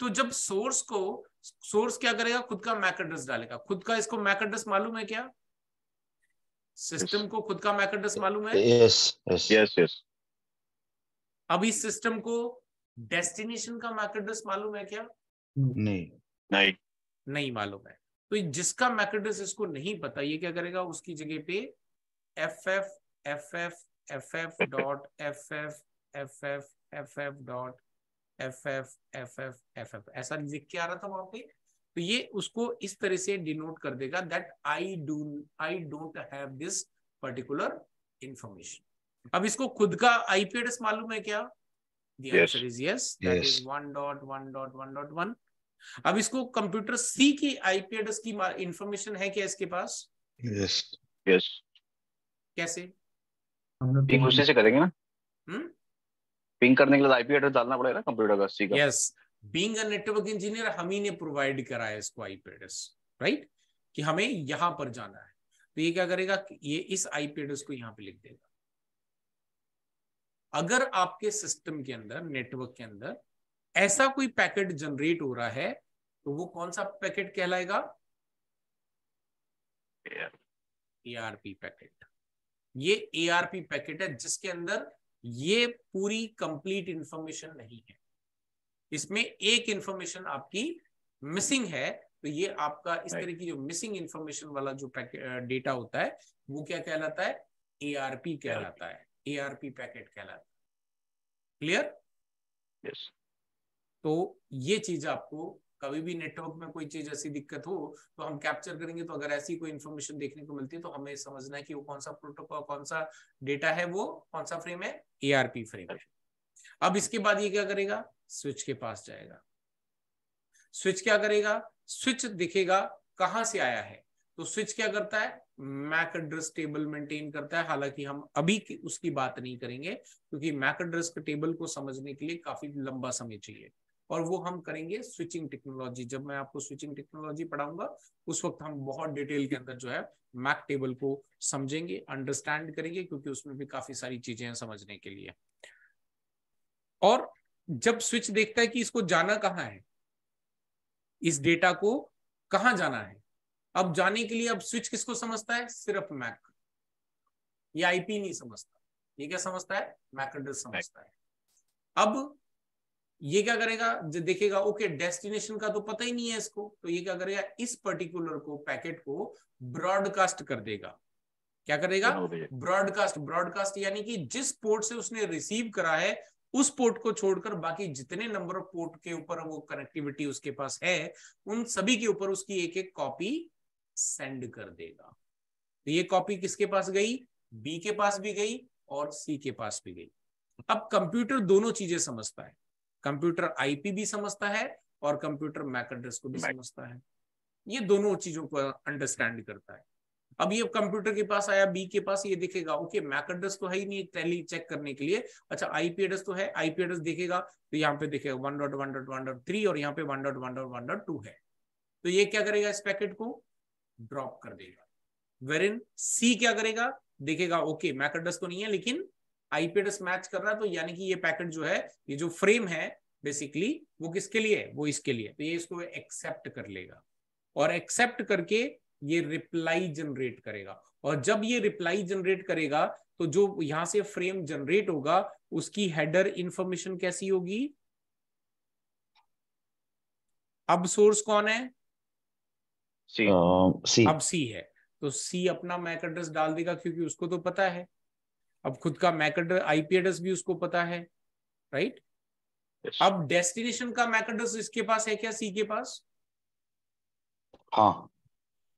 तो जब सोर्स को सोर्स क्या करेगा खुद का मैक डालेगा खुद का इसको मैक मालूम है क्या सिस्टम को खुद का मैक मालूम है यस यस यस यस अभी सिस्टम को डेस्टिनेशन का मैक मालूम है क्या नहीं नहीं नहीं मालूम है तो जिसका मैक इसको नहीं पता ये क्या करेगा उसकी जगह पे F F F F F F dot F F F F F F dot F F F F F F ऐसा लिख के आ रहा था वहां पे तो ये उसको इस तरह से डिनोट कर देगा that I do I don't have this particular information अब इसको खुद का आईपी एड्रेस मालूम है क्या अब इसको कंप्यूटर सी की आईपी एड्रेस की इंफॉर्मेशन है क्या इसके पास यस yes. Yes yes. कैसे हम लोग से करेंगे ना हम्म पिंग करने के लिए आईपी एड्रेस डालना पड़ेगा कंप्यूटर का ठीक है yes being a network engineer हम ही ने प्रोवाइड करा है इसको आईपी एड्रेस राइट कि हमें यहां पर जाना है तो ये क्या करेगा ये इस आईपी एड्रेस को यहां पे लिख देगा अगर आपके सिस्टम के अंदर नेटवर्क के अंदर ऐसा कोई पैकेट जनरेट हो रहा है तो वो कौन सा पैकेट कहलाएगा एआरपी पैकेट ये एआरपी पैकेट है जिसके अंदर ये पूरी कंप्लीट इंफॉर्मेशन नहीं है इसमें एक इंफॉर्मेशन आपकी मिसिंग है तो ये आपका इस तरह की जो मिसिंग इंफॉर्मेशन वाला जो डेटा होता है वो क्या कहलाता है एआरपी कहलाता है एआरपी पैकेट कहलाता है क्लियर yes. तो ये चीज आपको कभी भी नेटवर्क में कोई चीज ऐसी दिक्कत हो तो हम कैप्चर करेंगे तो अगर ऐसी कोई इन्फॉर्मेशन देखने को मिलती है तो हमें समझना है कि वो कौन सा प्रोटोकॉल कौन सा डेटा है वो कौन सा फ्रेम है एआरपी फ्रेम है अब इसके बाद ये क्या करेगा स्विच के पास जाएगा स्विच क्या करेगा स्विच दिखेगा कहां से आया है तो स्विच क्या करता है मैक एड्रेस टेबल मेंटेन करता है हालांकि हम अभी उसकी बात नहीं करेंगे क्योंकि मैक एड्रेस टेबल को समझने के लिए काफी लंबा समय चाहिए और वो हम करेंगे स्विचिंग टेक्नोलॉजी जब मैं आपको स्विचिंग टेक्नोलॉजी पढ़ाऊंगा उस वक्त हम बहुत डिटेल के अंदर जो है मैक टेबल को समझेंगे अंडरस्टैंड करेंगे क्योंकि उसमें भी काफी सारी चीजें हैं समझने के लिए और जब स्विच देखता है कि इसको जाना कहाँ है इस डेटा को कहा जाना है अब जाने के लिए अब स्विच किसको समझता है सिर्फ मैक ये आईपी नहीं समझता ये क्या समझता है मैक समझता है अब ये क्या करेगा देखेगा ओके डेस्टिनेशन का तो पता ही नहीं है इसको तो ये क्या करेगा इस पर्टिकुलर को पैकेट को ब्रॉडकास्ट कर देगा क्या करेगा ब्रॉडकास्ट ब्रॉडकास्ट यानी कि जिस पोर्ट से उसने रिसीव करा है उस पोर्ट को छोड़कर बाकी जितने नंबर ऑफ पोर्ट के ऊपर वो कनेक्टिविटी उसके पास है उन सभी के ऊपर उसकी एक एक कॉपी सेंड कर देगा तो ये कॉपी किसके पास गई बी के पास भी गई और सी के पास भी गई अब कंप्यूटर दोनों चीजें समझता है कंप्यूटर आईपी भी समझता है और कंप्यूटर मैक एड्रेस को भी समझता है ये दोनों चीजों को अंडरस्टैंड करता है अब ये कंप्यूटर के पास आया बी के पास ये देखेगा ओके मैक एड्रेस तो है ही नहीं टैली चेक करने के लिए अच्छा आईपी एड्रेस तो है आईपी एड्रेस देखेगा तो यहाँ पे देखेगा one dot one dot one dot three और यहाँ पे one dot one dot one dot two है तो ये क्या करेगा इस पैकेट को ड्रॉप कर देगा वेरिन सी क्या करेगा देखेगा ओके मैक एड्रेस तो नहीं है लेकिन एड्रेस मैच कर रहा है तो यानी कि ये पैकेट जो है ये जो फ्रेम है बेसिकली वो किसके लिए है वो इसके लिए तो ये इसको एक्सेप्ट कर लेगा और एक्सेप्ट करके ये रिप्लाई जनरेट करेगा और जब ये रिप्लाई जनरेट करेगा तो जो यहां से फ्रेम जनरेट होगा उसकी हेडर इंफॉर्मेशन कैसी होगी अब सोर्स कौन है सी uh, अब सी है तो सी अपना मैक एड्रेस डाल देगा क्योंकि उसको तो पता है अब खुद का मैक आईपी एड्रेस भी उसको पता है राइट yes. अब डेस्टिनेशन का मैक एड्रेस तो इसके पास है क्या सी के पास हाँ।,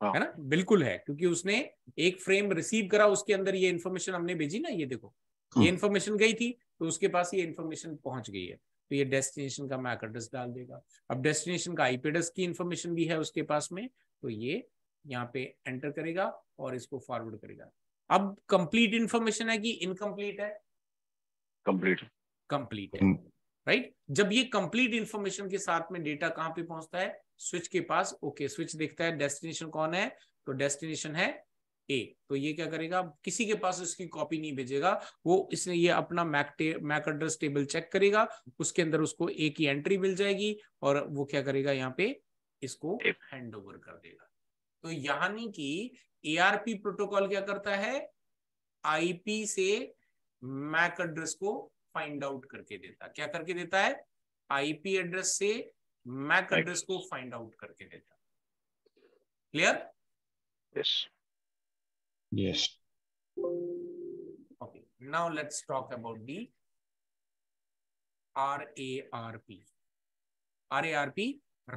हाँ है ना बिल्कुल है क्योंकि उसने एक फ्रेम रिसीव करा उसके अंदर ये इन्फॉर्मेशन हमने भेजी ना ये देखो हम्म। ये इन्फॉर्मेशन गई थी तो उसके पास ये इन्फॉर्मेशन पहुंच गई है तो ये डेस्टिनेशन का मैक एड्रेस डाल देगा अब डेस्टिनेशन का आईपी एड्रेस की इन्फॉर्मेशन भी है उसके पास में तो ये यहाँ पे एंटर करेगा और इसको फॉरवर्ड करेगा अब कंप्लीट इंफॉर्मेशन है कि इनकम्प्लीट है कंप्लीट कंप्लीट है राइट hmm. right? जब ये कंप्लीट इंफॉर्मेशन के साथ में डेटा कहां पे पहुंचता है स्विच के पास ओके okay, स्विच देखता है डेस्टिनेशन कौन है तो डेस्टिनेशन है ए तो ये क्या करेगा किसी के पास उसकी कॉपी नहीं भेजेगा वो इसने ये अपना MAC MAC address table check करेगा उसके अंदर उसको ए की एंट्री मिल जाएगी और वो क्या करेगा यहाँ पे इसको हैंड ओवर कर देगा तो यानी कि एआरपी प्रोटोकॉल क्या करता है आईपी से मैक एड्रेस को फाइंड आउट करके देता क्या करके देता है आईपी एड्रेस से मैक एड्रेस को फाइंड आउट करके देता clear yes yes okay now let's talk about the R A R P R A R P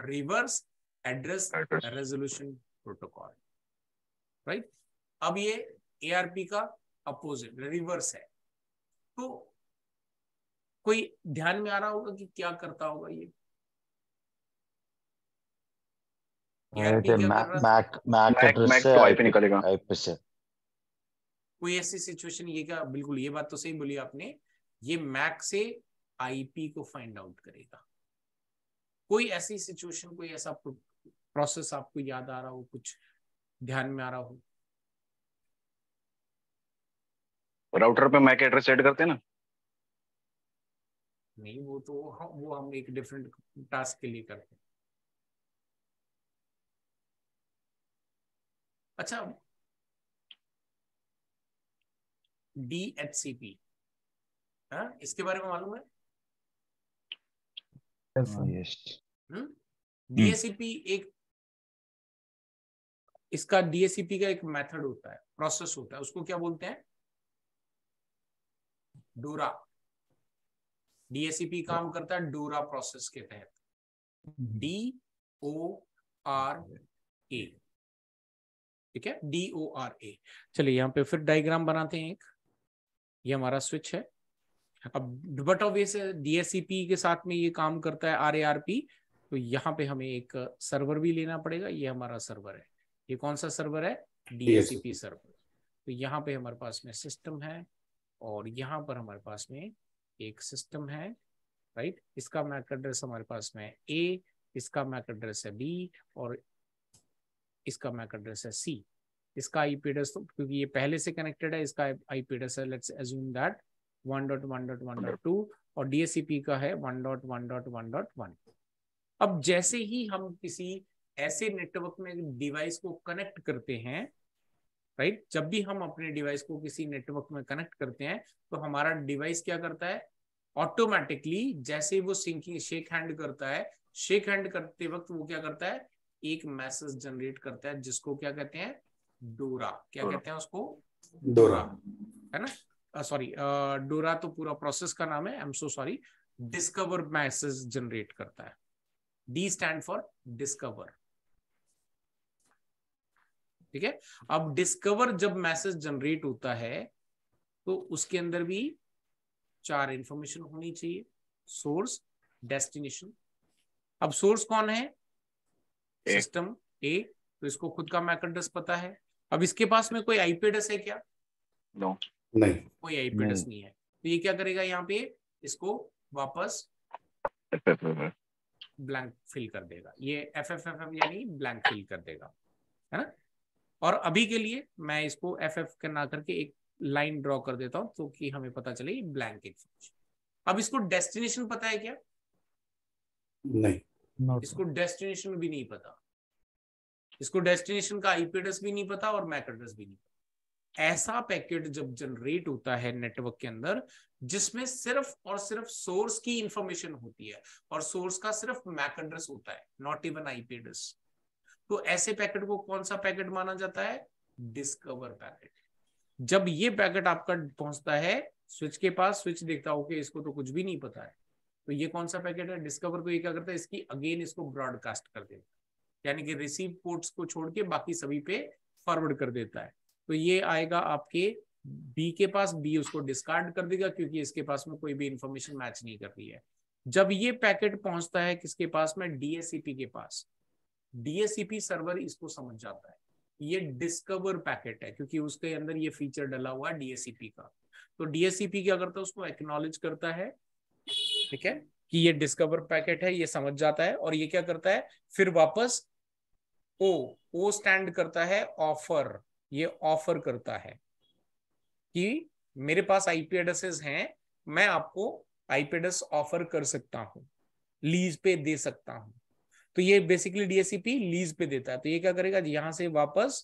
reverse address resolution protocol right अब ये एआरपी का अपोजिट रिवर्स है तो कोई ध्यान में आ रहा होगा कि क्या करता होगा ये कोई ऐसी सिचुएशन ये क्या बिल्कुल ये बात तो सही बोली आपने ये मैक से आईपी को फाइंड आउट करेगा कोई ऐसी सिचुएशन कोई ऐसा प्रोसेस आपको याद आ रहा हो कुछ ध्यान में आ रहा हो राउटर पे मैक एड्रेस सेट करते ना नहीं वो तो हाँ, वो हम एक डिफरेंट टास्क के लिए करते हैं अच्छा डी एच सी पी इसके बारे में मालूम है डीएससीपी हम्म? hmm. एक इसका डीएसीपी का एक मेथड होता है प्रोसेस होता है उसको क्या बोलते हैं डोरा डीएसीपी काम हाँ। करता है डोरा प्रोसेस के तहत डी ओ आर ए ठीक है डी ओ आर ए चलिए यहां पे फिर डायग्राम बनाते हैं एक ये हमारा स्विच है अब बट ऑबियस डीएससीपी के साथ में ये काम करता है आर ए आर पी तो यहां पे हमें एक सर्वर भी लेना पड़ेगा ये हमारा सर्वर है ये कौन सा सर्वर है डीएससीपी सर्वर तो यहाँ पे हमारे पास में सिस्टम है और यहाँ पर हमारे पास में एक सिस्टम है राइट इसका मैक एड्रेस हमारे पास में ए इसका मैक एड्रेस है बी और इसका मैक एड्रेस है सी इसका आई पी एड्रेस क्योंकि ये पहले से कनेक्टेड है इसका आई पी एड्रेस है let's assume that one one one dot dot dot two और डीएससीपी का है one one one dot dot dot one अब जैसे ही हम किसी ऐसे नेटवर्क में डिवाइस को कनेक्ट करते हैं राइट जब भी हम अपने डिवाइस को किसी नेटवर्क में कनेक्ट करते हैं तो हमारा डिवाइस क्या करता है ऑटोमेटिकली जैसे वो सिंकिंग शेक हैंड करता है शेक हैंड करते वक्त वो क्या करता है एक मैसेज जनरेट करता है जिसको क्या कहते हैं डोरा क्या कहते हैं उसको डोरा है ना सॉरी डोरा तो पूरा प्रोसेस का नाम है I am so sorry discover message generate करता है डी स्टैंड फॉर डिस्कवर ठीक है अब डिस्कवर जब मैसेज जनरेट होता है तो उसके अंदर भी चार इंफॉर्मेशन होनी चाहिए सोर्स डेस्टिनेशन अब सोर्स कौन है सिस्टम ए तो इसको खुद का मैक एड्रेस पता है अब इसके पास में कोई आईपी एड्रेस है क्या नो नहीं कोई आईपी एड्रेस नहीं है तो ये क्या करेगा यहाँ पे इसको वापस ब्लैंक फिल कर देगा ये एफ एफ एफ एफ यानी ब्लैंक फिल कर देगा है ना और अभी के लिए मैं इसको एफ एफ ना करके एक लाइन ड्रॉ कर देता हूं तो कि हमें पता चले ब्लैंकेट ब्लैंक इन्फॉर्मेशन अब इसको डेस्टिनेशन पता है क्या नहीं इसको डेस्टिनेशन भी नहीं पता इसको डेस्टिनेशन का आईपी एड्रेस भी नहीं पता और मैक एड्रेस भी नहीं पता ऐसा पैकेट जब जनरेट होता है नेटवर्क के अंदर जिसमें सिर्फ और सिर्फ सोर्स की इंफॉर्मेशन होती है और सोर्स का सिर्फ मैक एड्रेस होता है नॉट इवन आईपी एड्रेस तो ऐसे पैकेट को कौन सा पैकेट माना जाता है डिस्कवर पैकेट जब ये पैकेट आपका पहुंचता है स्विच के पास स्विच देखता हो कि इसको तो कुछ भी नहीं पता है तो ये कौन सा पैकेट है डिस्कवर को ये क्या करता है इसकी अगेन इसको ब्रॉडकास्ट कर देता है यानी कि रिसीव पोर्ट्स को छोड़ के बाकी सभी पे फॉरवर्ड कर देता है तो ये आएगा आपके बी के पास बी उसको डिस्कार्ड कर देगा क्योंकि इसके पास में कोई भी इंफॉर्मेशन मैच नहीं कर रही है जब ये पैकेट पहुंचता है किसके पास में डीएससीपी के पास डीएससीपी सर्वर इसको समझ जाता है ये डिस्कवर पैकेट है क्योंकि उसके अंदर ये फीचर डला हुआ है डीएससीपी का तो डीएससीपी क्या करता है उसको एक्नोलेज करता है ठीक है कि ये डिस्कवर पैकेट है ये समझ जाता है और ये क्या करता है फिर वापस ओ ओ स्टैंड करता है ऑफर ये ऑफर करता है कि मेरे पास आईपी एड्रेसेस हैं मैं आपको आईपी एड्रेस ऑफर कर सकता हूं लीज पे दे सकता हूं तो ये बेसिकली डीएससीपी लीज पे देता है तो ये क्या करेगा यहां से वापस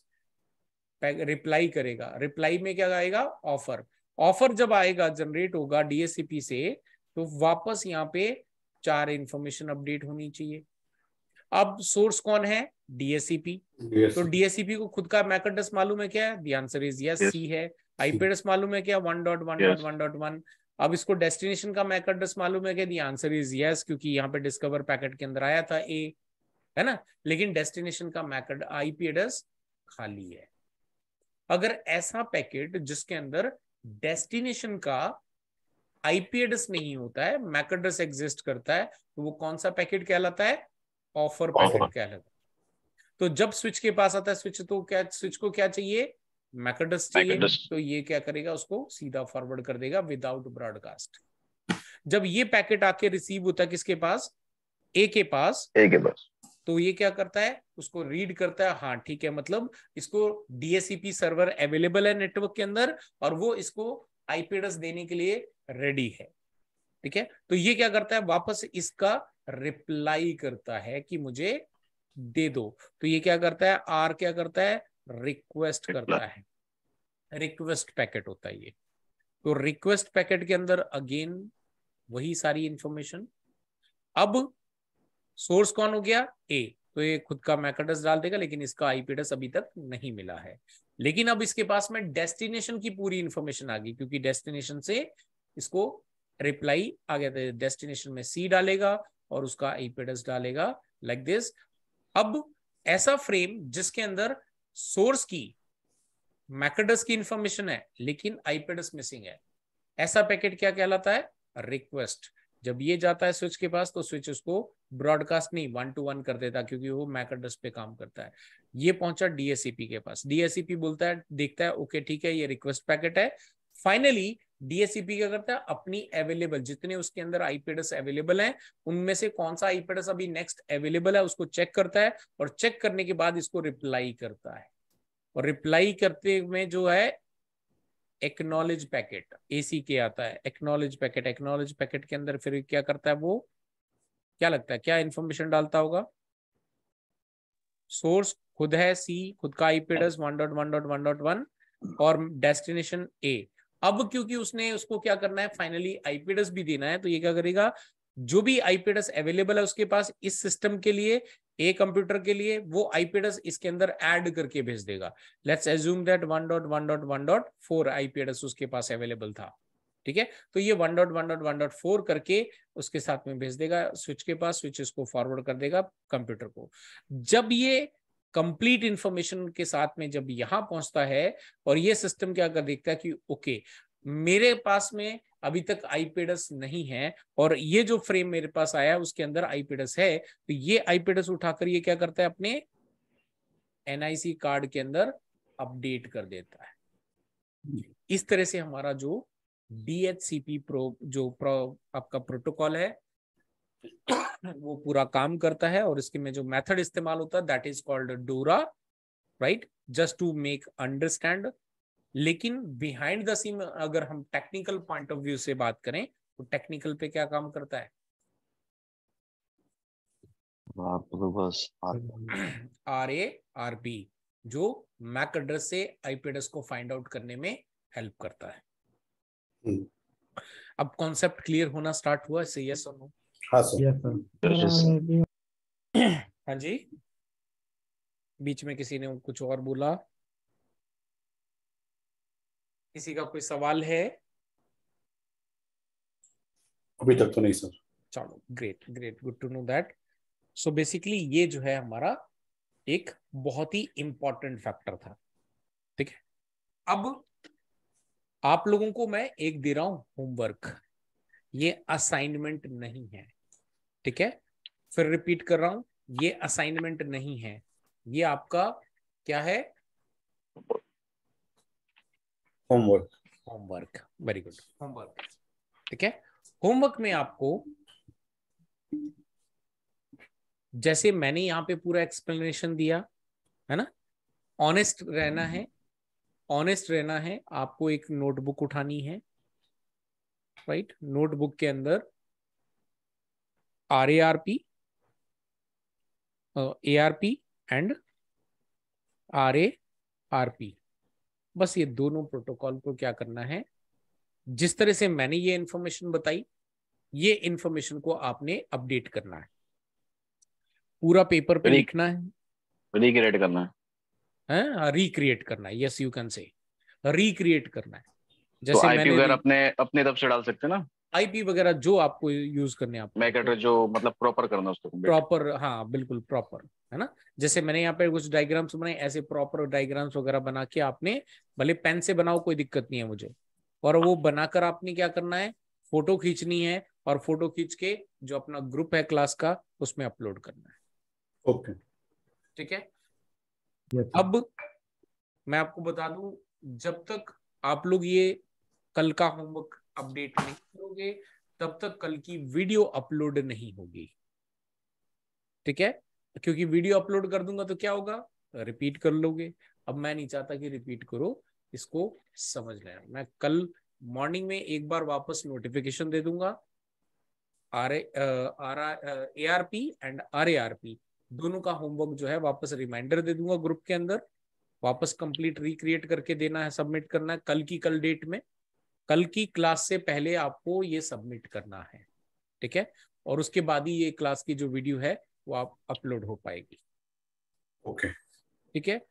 रिप्लाई करेगा रिप्लाई में क्या आएगा ऑफर ऑफर जब आएगा जनरेट होगा डीएससीपी से तो वापस यहाँ पे चार इंफॉर्मेशन अपडेट होनी चाहिए अब सोर्स कौन है डीएससीपी तो डीएससीपी को खुद का मैकडस मालूम है क्या the answer is yes C है आईपेड मालूम है क्या one dot one dot one dot one अब इसको डेस्टिनेशन का मैकडस मालूम है क्या दी आंसर इज यस क्योंकि यहाँ पे डिस्कवर पैकेट के अंदर आया था ए है ना लेकिन डेस्टिनेशन का मैकड आईपी एड्रेस खाली है अगर ऐसा पैकेट जिसके अंदर डेस्टिनेशन का आईपी एड्रेस नहीं होता है मैक एड्रेस एग्जिस्ट करता है तो वो कौन सा पैकेट कहलाता है ऑफर पैकेट कहलाता है तो जब स्विच के पास आता है स्विच तो क्या स्विच को क्या चाहिए मैक एड्रेस चाहिए तो ये क्या करेगा उसको सीधा फॉरवर्ड कर देगा विदाउट ब्रॉडकास्ट जब ये पैकेट आके रिसीव होता है किसके पास ए के पास ए के पास तो ये क्या करता है उसको रीड करता है हाँ ठीक है मतलब इसको डीएससीपी सर्वर अवेलेबल है नेटवर्क के अंदर और वो इसको आईपीडस देने के लिए रेडी है ठीक है तो ये क्या करता है वापस इसका रिप्लाई करता है कि मुझे दे दो तो ये क्या करता है आर क्या करता है रिक्वेस्ट करता है रिक्वेस्ट पैकेट होता है ये तो रिक्वेस्ट पैकेट के अंदर अगेन वही सारी इंफॉर्मेशन अब सोर्स कौन हो गया ए तो ये खुद का मैकडस डाल देगा लेकिन इसका आईपीडस अभी तक नहीं मिला है लेकिन अब इसके पास में डेस्टिनेशन की पूरी इंफॉर्मेशन आ गई क्योंकि डेस्टिनेशन से इसको रिप्लाई आ गया था डेस्टिनेशन में सी डालेगा और उसका आईपीडस डालेगा लाइक like दिस अब ऐसा फ्रेम जिसके अंदर सोर्स की मैकडस की इंफॉर्मेशन है लेकिन आईपीडस मिसिंग है ऐसा पैकेट क्या कहलाता है रिक्वेस्ट जब ये जाता है स्विच के पास तो स्विच उसको ब्रॉडकास्ट नहीं वन टू वन कर देता क्योंकि वो मैकडस पे काम करता है ये पहुंचा डीएससीपी के पास डीएससीपी बोलता है देखता है ओके ठीक है ये रिक्वेस्ट पैकेट है फाइनली डीएससीपी क्या करता है अपनी अवेलेबल जितने उसके अंदर आईपीडस अवेलेबल हैं उनमें से कौन सा आईपीडस अभी नेक्स्ट अवेलेबल है उसको चेक करता है और चेक करने के बाद इसको रिप्लाई करता है और रिप्लाई करते में जो है एक्नॉलेज पैकेट एसी के आता है एक्नॉलेज पैकेट एक्नॉलेज पैकेट के अंदर फिर क्या करता है वो क्या लगता है क्या इंफॉर्मेशन डालता होगा सोर्स खुद है सी खुद का IP address one dot one dot one dot one और डेस्टिनेशन ए अब क्योंकि उसने उसको क्या करना है फाइनली आईपी एड्रेस भी देना है तो ये क्या करेगा जो भी आईपी एड्रेस अवेलेबल है उसके पास इस सिस्टम के लिए ए कंप्यूटर के लिए वो आईपी एड्रेस इसके अंदर ऐड करके भेज देगा let's assume that one dot one dot one dot four IP address उसके पास अवेलेबल था ठीक है तो ये one dot one dot one dot four करके उसके साथ में भेज देगा स्विच के पास स्विच इसको फॉरवर्ड कर देगा कंप्यूटर को जब ये कंप्लीट इंफॉर्मेशन के साथ में जब यहां पहुंचता है और ये सिस्टम क्या कर देखता है कि ओके मेरे पास में अभी तक आईपेडस नहीं है और ये जो फ्रेम मेरे पास आया उसके अंदर आईपेडस है तो ये आईपेडस उठाकर ये क्या करता है अपने एनआईसी कार्ड के अंदर अपडेट कर देता है इस तरह से हमारा जो डी एच सी पी प्रो जो प्रो, आपका प्रोटोकॉल है वो पूरा काम करता है और इसके में जो मेथड इस्तेमाल होता है that is called DORA right just to make understand लेकिन बिहाइंड द सीन अगर हम टेक्निकल पॉइंट ऑफ व्यू से बात करें तो टेक्निकल पे क्या काम करता है आर ए आर पी जो मैक एड्रेस से आईपी एड्रेस को फाइंड आउट करने में हेल्प करता है Hmm. अब कॉन्सेप्ट क्लियर होना स्टार्ट हुआ इससे यस और नो हाँ जी बीच में किसी ने कुछ और बोला किसी का कोई सवाल है अभी तक तो नहीं सर चलो great great good to know that so basically ये जो है हमारा एक बहुत ही इंपॉर्टेंट फैक्टर था ठीक है अब आप लोगों को मैं एक दे रहा हूं होमवर्क ये असाइनमेंट नहीं है ठीक है फिर रिपीट कर रहा हूं ये असाइनमेंट नहीं है ये आपका क्या है homework homework very good homework ठीक है होमवर्क में आपको जैसे मैंने यहां पे पूरा एक्सप्लेनेशन दिया है ना ऑनेस्ट रहना है ऑनेस्ट रहना है आपको एक नोटबुक उठानी है राइट right? नोटबुक के अंदर R A R P A R P and R A R P बस ये दोनों प्रोटोकॉल को क्या करना है जिस तरह से मैंने ये इंफॉर्मेशन बताई ये इंफॉर्मेशन को आपने अपडेट करना है पूरा पेपर पे लिखना है करना है है रिक्रिएट करना है yes you can say recreate करना है तो जैसे तो मैंने अपने अपने तरफ से डाल सकते हैं ना आईपी वगैरह जो आपको यूज करने आप मैं तो, जो मतलब प्रॉपर करना उसको प्रॉपर हाँ बिल्कुल प्रॉपर है ना जैसे मैंने यहाँ पे कुछ डायग्राम्स बनाए ऐसे प्रॉपर डायग्राम्स वगैरह बना के आपने भले पेन से बनाओ कोई दिक्कत नहीं है मुझे और वो बनाकर आपने क्या करना है फोटो खींचनी है और फोटो खींच के जो अपना ग्रुप है क्लास का उसमें अपलोड करना है ओके okay. ठीक है अब मैं आपको बता दूं जब तक आप लोग ये कल का होमवर्क अपडेट नहीं करोगे तब तक कल की वीडियो अपलोड नहीं होगी ठीक है क्योंकि वीडियो अपलोड कर दूंगा तो क्या होगा रिपीट कर लोगे अब मैं नहीं चाहता कि रिपीट करो इसको समझ लेना मैं कल मॉर्निंग में एक बार वापस नोटिफिकेशन दे दूंगा R A R A R P and R A R P दोनों का होमवर्क जो है वापस रिमाइंडर दे दूंगा ग्रुप के अंदर वापस कंप्लीट रिक्रिएट करके देना है सबमिट करना है कल की कल डेट में कल की क्लास से पहले आपको ये सबमिट करना है ठीक है और उसके बाद ही ये क्लास की जो वीडियो है वो आप अपलोड हो पाएगी ओके ठीक है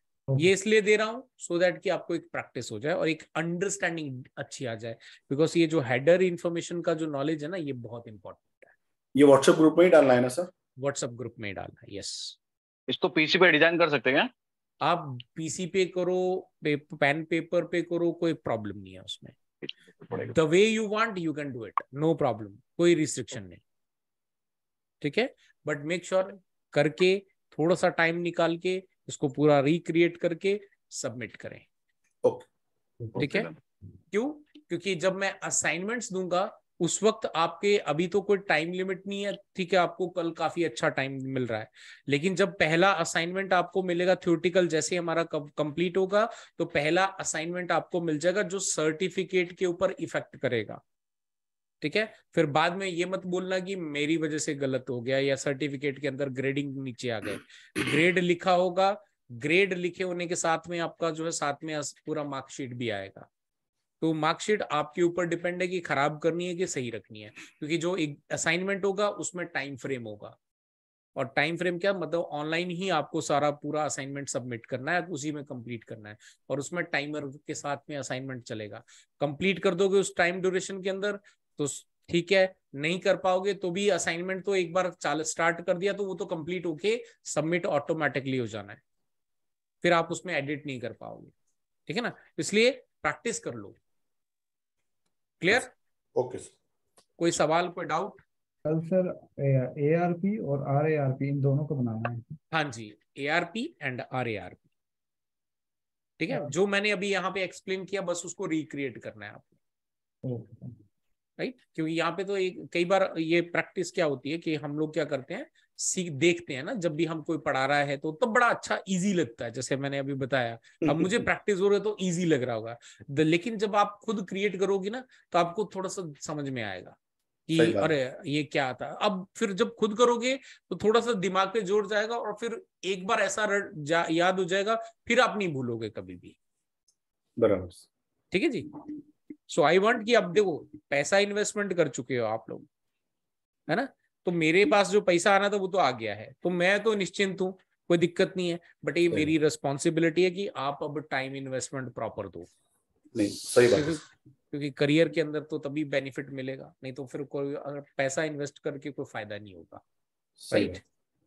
ये इसलिए दे रहा हूं सो so दैट कि आपको एक प्रैक्टिस हो जाए और एक अंडरस्टैंडिंग अच्छी आ जाए बिकॉज ये जो हेडर इन्फॉर्मेशन का जो नॉलेज है ना ये बहुत इंपॉर्टेंट है ये व्हाट्सएप ग्रुप में ही डालना है ना सर व्हाट्सएप ग्रुप में डालना यस इसको पीसी पे डिजाइन कर सकते हैं आप पीसी पे करो पेन पेपर पे करो कोई प्रॉब्लम नहीं है उसमें the way you want you can do it no problem कोई रिस्ट्रिक्शन नहीं ठीक है बट मेक श्योर करके थोड़ा सा टाइम निकाल के इसको पूरा रिक्रिएट करके सबमिट करें ठीक okay. okay. है क्यों क्योंकि जब मैं असाइनमेंट्स दूंगा उस वक्त आपके अभी तो कोई टाइम लिमिट नहीं है ठीक है आपको कल काफी अच्छा टाइम मिल रहा है लेकिन जब पहला असाइनमेंट आपको मिलेगा थ्योरेटिकल जैसे हमारा कंप्लीट होगा तो पहला असाइनमेंट आपको मिल जाएगा जो सर्टिफिकेट के ऊपर इफेक्ट करेगा ठीक है फिर बाद में ये मत बोलना कि मेरी वजह से गलत हो गया या सर्टिफिकेट के अंदर ग्रेडिंग नीचे आ गए ग्रेड लिखा होगा ग्रेड लिखे होने के साथ में आपका जो है साथ में पूरा मार्कशीट भी आएगा तो मार्कशीट आपके ऊपर डिपेंड है कि खराब करनी है कि सही रखनी है क्योंकि जो एक असाइनमेंट होगा उसमें टाइम फ्रेम होगा और टाइम फ्रेम क्या मतलब ऑनलाइन ही आपको सारा पूरा असाइनमेंट सबमिट करना है उसी में कंप्लीट करना है और उसमें टाइमर के साथ में असाइनमेंट चलेगा कंप्लीट कर दोगे उस टाइम ड्यूरेशन के अंदर तो ठीक है नहीं कर पाओगे तो भी असाइनमेंट तो एक बार चाल स्टार्ट कर दिया तो वो तो कंप्लीट होके सबमिट ऑटोमेटिकली हो जाना है फिर आप उसमें एडिट नहीं कर पाओगे ठीक है ना इसलिए प्रैक्टिस कर लो क्लियर ओके सर कोई सवाल कोई डाउट कल सर ए आर पी और आर ए आर पी इन दोनों को बनाना है हाँ जी A R P and R A R P ठीक है हाँ। जो मैंने अभी यहाँ पे एक्सप्लेन किया बस उसको रिक्रिएट करना है आपको राइट क्योंकि यहाँ पे तो एक कई बार ये प्रैक्टिस क्या होती है कि हम लोग क्या करते हैं सीख देखते हैं ना जब भी हम कोई पढ़ा रहा है तो तब तो बड़ा अच्छा इजी लगता है जैसे मैंने अभी बताया हम्म, अब हम्म, मुझे प्रैक्टिस हम्म। हो रहा है तो इजी लग रहा होगा लेकिन जब आप खुद क्रिएट करोगे ना तो आपको थोड़ा सा समझ में आएगा कि अरे ये क्या था अब फिर जब खुद करोगे तो थोड़ा सा दिमाग पे जोर जाएगा और फिर एक बार ऐसा जा, याद हो जाएगा फिर आप नहीं भूलोगे कभी भी बराबर ठीक है जी सो आई वांट कि अब देखो पैसा इन्वेस्टमेंट कर चुके हो आप लोग है ना तो मेरे पास जो पैसा आना था वो तो आ गया है तो मैं तो निश्चिंत हूँ कोई दिक्कत नहीं है बट ये मेरी रिस्पॉन्सिबिलिटी है कि आप अब टाइम इन्वेस्टमेंट प्रॉपर दो नहीं सही बात क्योंकि करियर के अंदर तो तभी बेनिफिट मिलेगा नहीं तो फिर कोई अगर पैसा इन्वेस्ट करके कोई फायदा नहीं होगा राइट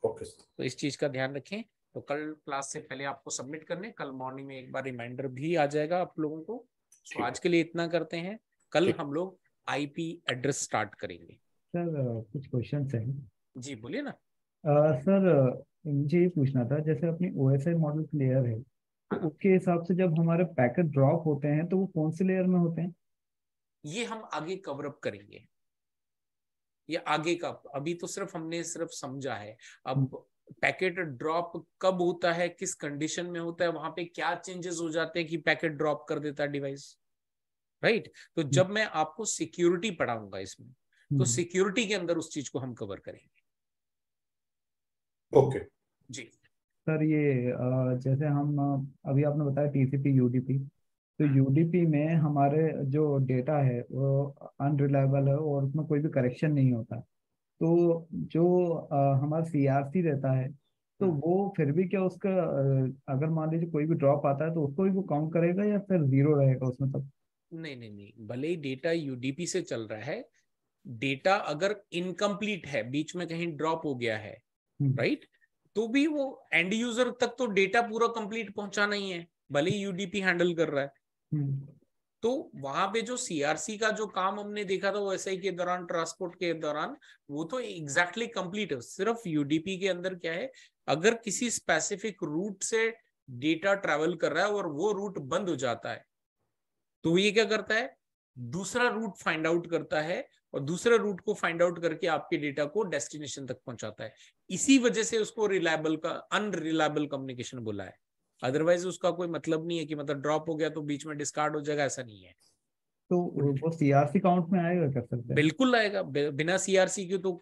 ओके तो इस चीज का ध्यान रखें तो कल क्लास से पहले आपको सबमिट करने कल मॉर्निंग में एक बार रिमाइंडर भी आ जाएगा आप लोगों को तो आज के लिए इतना करते हैं कल हम लोग आईपी एड्रेस स्टार्ट करेंगे सर कुछ क्वेश्चन है जी बोलिए ना आ, सर मुझे ये पूछना था जैसे अपनी ओ एस आई मॉडल की लेयर है तो हाँ। उसके हिसाब से जब हमारे पैकेट ड्रॉप होते हैं तो वो कौन से लेयर में होते हैं ये हम आगे कवर अप करेंगे ये आगे का अभी तो सिर्फ हमने सिर्फ समझा है अब पैकेट हम्म। ड्रॉप कब होता है किस कंडीशन में होता है वहां पे क्या चेंजेस हो जाते हैं कि पैकेट ड्रॉप कर देता है डिवाइस राइट right? तो हम्म। जब मैं आपको सिक्योरिटी पढ़ाऊंगा इसमें तो हम्म। सिक्योरिटी के अंदर उस चीज को हम कवर करेंगे ओके जी सर ये जैसे हम अभी आपने बताया टीसीपी यूडीपी तो यूडीपी हम्म। में हमारे जो डेटा है वो अनरिलायबल है और उसमें कोई भी करेक्शन नहीं होता तो जो हमारा सीआरसी रहता है तो हम्म। वो फिर भी क्या उसका अगर मान लीजिए कोई भी ड्रॉप आता है तो उसको भी वो काउंट करेगा या फिर जीरो रहेगा उसमें तब नहीं नहीं नहीं भले ही डेटा यूडीपी से चल रहा है डेटा अगर इनकम्प्लीट है बीच में कहीं ड्रॉप हो गया है राइट हम्म। तो भी वो एंड यूजर तक तो डेटा पूरा कंप्लीट पहुंचाना ही है भले ही यूडीपी हैंडल कर रहा है हम्म। तो वहां पे जो सीआरसी का जो काम हमने देखा था वो एस के दौरान ट्रांसपोर्ट के दौरान वो तो एग्जैक्टली exactly कंप्लीट है सिर्फ यूडीपी के अंदर क्या है अगर किसी स्पेसिफिक रूट से डेटा ट्रेवल कर रहा है और वो रूट बंद हो जाता है तो ये क्या करता है दूसरा रूट फाइंड आउट करता है और दूसरा रूट को फाइंड आउट करके आपके डेटा को डेस्टिनेशन तक पहुंचाता है इसी वजह से उसको रिलायबल का अनरिलायबल कम्युनिकेशन बोला है अदरवाइज उसका कोई मतलब नहीं है कि मतलब ड्रॉप हो गया तो बीच में डिस्कार्ड हो जाएगा ऐसा नहीं है तो वो सीआरसी काउंट में आएगा क्या सकते बिल्कुल आएगा बिना सीआरसी के तो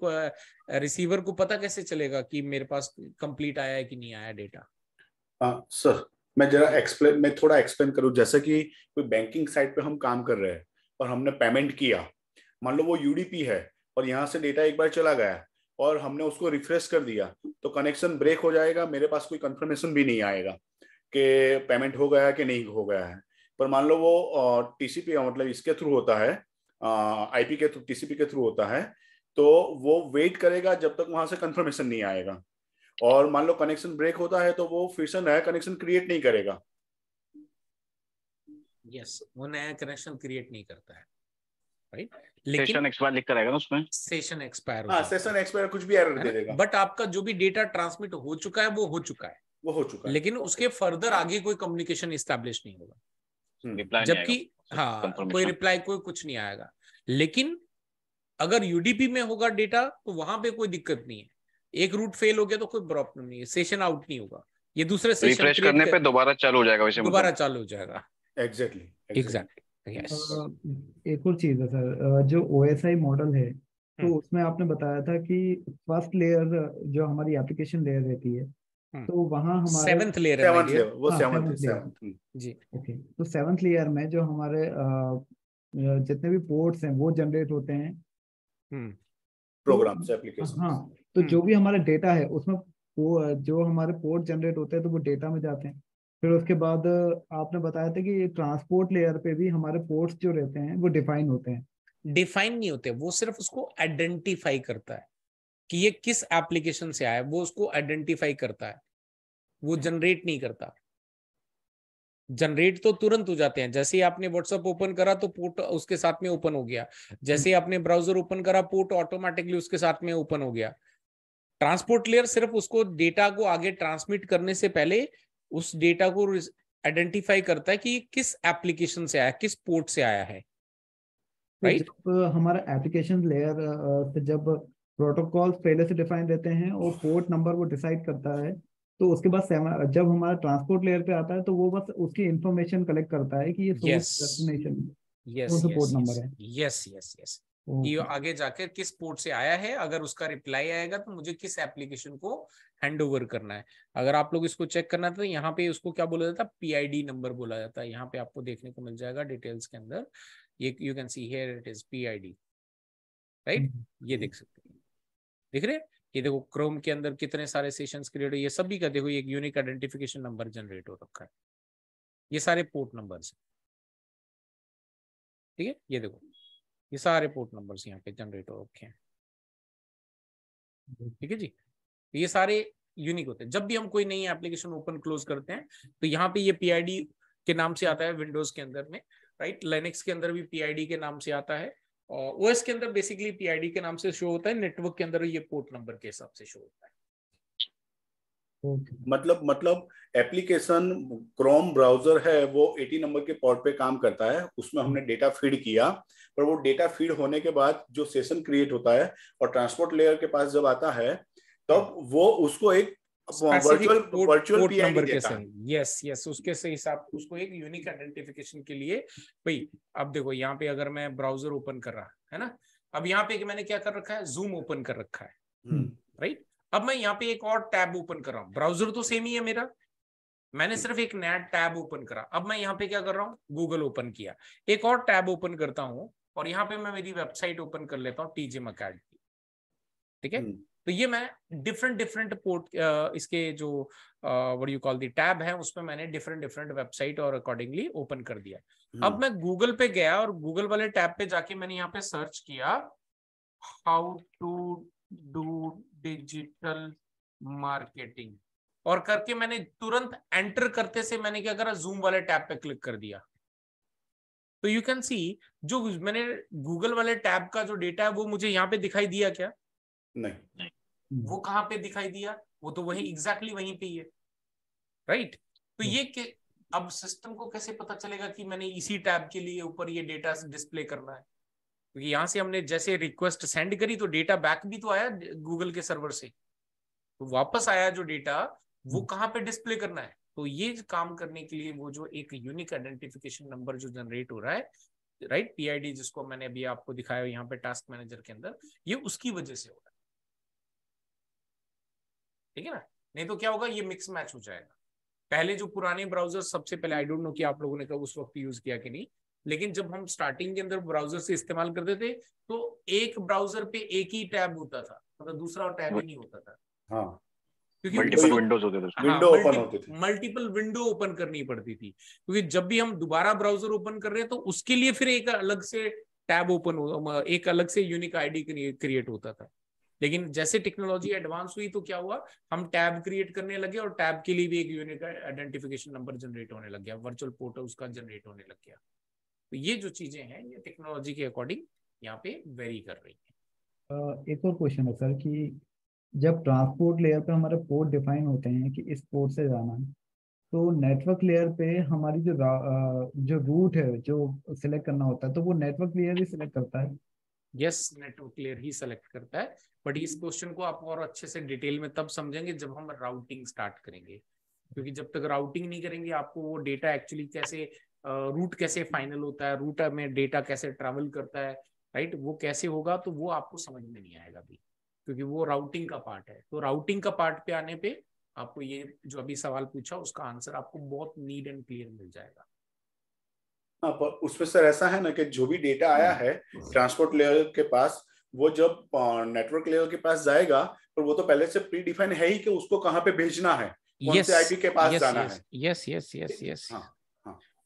रिसीवर को पता कैसे चलेगा कि मेरे पास कंप्लीट आया है कि नहीं आया डेटा सर मैं जरा एक्सप्लेन मैं थोड़ा एक्सप्लेन करूं जैसे कि कोई बैंकिंग साइट पे हम काम कर रहे हैं और हमने पेमेंट किया मान लो वो यूडीपी है और यहाँ से डेटा एक बार चला गया और हमने उसको रिफ्रेश कर दिया तो कनेक्शन ब्रेक हो जाएगा मेरे पास कोई कंफर्मेशन भी नहीं आएगा कि पेमेंट हो गया कि नहीं हो गया है पर मान लो वो टीसीपी मतलब इसके थ्रू होता है आईपी के थ्रू टीसीपी के थ्रू होता है तो वो वेट करेगा जब तक वहां से कंफर्मेशन नहीं आएगा और मान लो कनेक्शन ब्रेक होता है तो वो फिर से नया कनेक्शन क्रिएट नहीं करेगा यस yes, वो नया कनेक्शन क्रिएट नहीं करता है राइट right? सेशन लिख कर आएगा उसमें सेशन एक्सपायर सेशन एक्सपायर कुछ भी एरर दे देगा बट आपका जो भी डेटा ट्रांसमिट हो चुका है वो हो चुका है वो हो चुका है लेकिन उसके फर्दर आगे कोई कम्युनिकेशन इस्टेब्लिश नहीं होगा हम्म। जबकि हाँ कोई रिप्लाई कोई कुछ नहीं आएगा लेकिन अगर यूडीपी में होगा डेटा तो वहां पे कोई दिक्कत नहीं है एक रूट फेल हो गया तो कोई प्रॉब्लम नहीं है सेशन आउट नहीं होगा ये दूसरे सेशन रिफ्रेश करने पे दोबारा चालू हो जाएगा वैसे दोबारा मतलब। चालू हो जाएगा एग्जैक्टली एग्जैक्टली एक और चीज है सर जो ओ मॉडल है तो हम्म। उसमें आपने बताया था कि फर्स्ट लेयर जो हमारी एप्लीकेशन लेयर रहती है हम्म। तो वहाँ हमारे सेवंथ लेयर सेवंथ लेयर वो सेवंथ हाँ, लेयर हम्म, जी ओके तो सेवंथ लेयर में जो हमारे जितने भी पोर्ट्स हैं वो जनरेट होते हैं प्रोग्राम एप्लीकेशन तो हाँ तो जो भी हमारा डेटा है उसमें वो जो हमारे पोर्ट जनरेट होते हैं तो वो डेटा में जाते हैं फिर उसके बाद आपने बताया था कि ये ट्रांसपोर्ट लेयर पे भी हमारे पोर्ट्स जो रहते हैं वो डिफाइन होते हैं डिफाइन नहीं होते वो सिर्फ उसको आइडेंटिफाई करता है कि ये किस एप्लीकेशन से आया वो उसको आइडेंटिफाई करता है वो जनरेट नहीं करता जनरेट तो तुरंत हो जाते हैं जैसे ही आपने व्हाट्सएप ओपन करा तो पोर्ट उसके साथ में ओपन हो गया जैसे ही आपने ब्राउजर ओपन करा पोर्ट ऑटोमेटिकली उसके साथ में ओपन हो गया ट्रांसपोर्ट लेयर सिर्फ उसको डेटा को आगे ट्रांसमिट करने से पहले उस डेटा को आइडेंटिफाई करता है कि किस एप्लीकेशन से आया किस पोर्ट से आया है राइट तो right? हमारा एप्लीकेशन लेयर से जब प्रोटोकॉल पहले से डिफाइन रहते हैं और पोर्ट नंबर वो डिसाइड करता है तो उसके बाद जब हमारा ट्रांसपोर्ट लेयर पे आता है तो वो बस उसकी इंफॉर्मेशन कलेक्ट करता है कि ये source destination yes. yes, yes, है यस यस यस कि ये आगे जाकर किस पोर्ट से आया है अगर उसका रिप्लाई आएगा तो मुझे किस एप्लीकेशन को हैंड ओवर करना है अगर आप लोग इसको चेक करना था तो यहाँ पे उसको क्या बोला जाता है पीआईडी नंबर बोला जाता है यहाँ पे आपको देखने को मिल जाएगा डिटेल्स के अंदर ये you can see here it is PID right ये देख सकते हैं दिख रहे ये देखो क्रोम के अंदर कितने सारे सेशन क्रिएट हुए ये सभी का देखो एक यूनिक आइडेंटिफिकेशन नंबर जनरेट हो रखा है ये सारे पोर्ट नंबर ठीक है ये देखो ये सारे पोर्ट नंबर्स यहाँ पे जनरेट हो रखे हैं ठीक है जी तो ये सारे यूनिक होते हैं जब भी हम कोई नई एप्लीकेशन ओपन क्लोज करते हैं तो यहाँ पे ये पीआईडी के नाम से आता है विंडोज के अंदर में राइट लेनेक्स के अंदर भी पीआईडी के नाम से आता है और ओएस के अंदर बेसिकली पीआईडी के नाम से शो होता है नेटवर्क के अंदर ये पोर्ट नंबर के हिसाब से शो होता है मतलब मतलब एप्लीकेशन क्रोम ब्राउजर है वो 80 नंबर के पोर्ट पे काम करता है उसमें हमने डेटा फीड किया पर वो डेटा फीड होने के बाद जो सेशन क्रिएट होता है और ट्रांसपोर्ट लेयर के पास जब आता है तब तो वो उसको एक वर्चुअल वर्चुअल नंबर के संग यस यस उसके से हिसाब उसको एक यूनिक आइडेंटिफिकेशन के लिए भाई अब देखो यहाँ पे अगर मैं ब्राउजर ओपन कर रहा है ना अब यहाँ पे मैंने क्या कर रखा है जूम ओपन कर रखा है राइट हम्म। अब मैं यहाँ पे एक और टैब ओपन कर रहा हूँ ब्राउजर तो सेम ही है मेरा मैंने सिर्फ एक नया टैब ओपन करा अब मैं यहाँ पे क्या कर रहा हूँ गूगल ओपन किया एक और टैब ओपन करता हूँ और यहाँ पे मैं मेरी वेबसाइट ओपन कर लेता हूँ टीजे मकैड ठीक है हम्म। तो ये मैं डिफरेंट डिफरेंट पोर्ट इसके जो what you call the tab है उसमें मैंने डिफरेंट डिफरेंट वेबसाइट और अकॉर्डिंगली ओपन कर दिया अब हम्म। मैं गूगल पे गया और गूगल वाले टैब पे जाके मैंने यहाँ पे सर्च किया how to do digital marketing और करके मैंने तुरंत एंटर करते से मैंने क्या करा जूम वाले टैब पे क्लिक कर दिया तो यू कैन सी जो मैंने गूगल वाले टैब का जो डेटा है वो मुझे यहाँ पे दिखाई दिया क्या नहीं नहीं वो कहाँ पे दिखाई दिया वो तो वही एग्जैक्टली exactly वहीं पे ही है राइट तो ये हम्म। अब सिस्टम को कैसे पता चलेगा कि मैंने इसी टैब के लिए ऊपर ये डेटा डिस्प्ले करना है क्योंकि यहां से हमने जैसे रिक्वेस्ट सेंड करी तो डेटा बैक भी तो आया गूगल के सर्वर से तो वापस आया जो डेटा वो हम्म। कहाँ पे डिस्प्ले करना है तो ये काम करने के लिए वो जो एक यूनिक आइडेंटिफिकेशन नंबर जो जनरेट हो रहा है राइट पी जिसको मैंने अभी आपको दिखाया यहाँ पे टास्क मैनेजर के अंदर ये उसकी वजह से हो रहा है ठीक है ना नहीं तो क्या होगा ये मिक्स मैच हो जाएगा पहले जो पुराने ब्राउजर सबसे पहले आई डोंट नो कि आप लोगों ने कब उस वक्त यूज किया कि नहीं लेकिन जब हम स्टार्टिंग के अंदर ब्राउजर से इस्तेमाल करते थे तो एक ब्राउजर पे एक ही टैब होता था मतलब तो दूसरा टैब ही नहीं होता था multiple window open multiple window open करनी पड़ती थी क्योंकि जब भी हम दोबारा ब्राउजर ओपन कर रहे हैं तो उसके लिए फिर एक अलग से टैब ओपन एक अलग से यूनिक आईडी क्रिएट होता था लेकिन जैसे टेक्नोलॉजी एडवांस हुई तो क्या हुआ हम टैब क्रिएट करने लगे और टैब के लिए भी एक यूनिक आइडेंटिफिकेशन नंबर जनरेट होने लग गया वर्चुअल पोर्टल उसका जनरेट होने लग गया तो ये जो चीजें हैं ये टेक्नोलॉजी के अकॉर्डिंग यहाँ पे वेरी कर रही है एक और क्वेश्चन है सर कि जब ट्रांसपोर्ट लेयर पे हमारे पोर्ट डिफाइन होते हैं कि इस पोर्ट से जाना है तो नेटवर्क लेयर पे हमारी जो जो रूट है जो सिलेक्ट करना होता है तो वो नेटवर्क लेयर ही सिलेक्ट करता है यस नेटवर्क लेयर ही सिलेक्ट करता है बट इस क्वेश्चन हम्म। को आप और अच्छे से डिटेल में तब समझेंगे जब हम राउटिंग स्टार्ट करेंगे क्योंकि जब तक राउटिंग नहीं करेंगे आपको वो डेटा एक्चुअली कैसे रूट कैसे फाइनल होता है रूट में डेटा कैसे ट्रेवल करता है राइट वो कैसे होगा तो वो आपको समझ में नहीं आएगा अभी क्योंकि वो राउटिंग का पार्ट है तो राउटिंग का पार्ट पे आने पे आपको ये जो अभी सवाल पूछा उसका आंसर आपको बहुत नीट एंड क्लियर मिल जाएगा हाँ, पर उसमें सर ऐसा है ना कि जो भी डेटा आया हम्म। है ट्रांसपोर्ट लेयर के पास वो जब नेटवर्क लेयर के पास जाएगा पर वो तो पहले से प्री डिफाइन है ही कि उसको कहाँ पे भेजना है यस आईपी के पास जाना है यस यस यस यस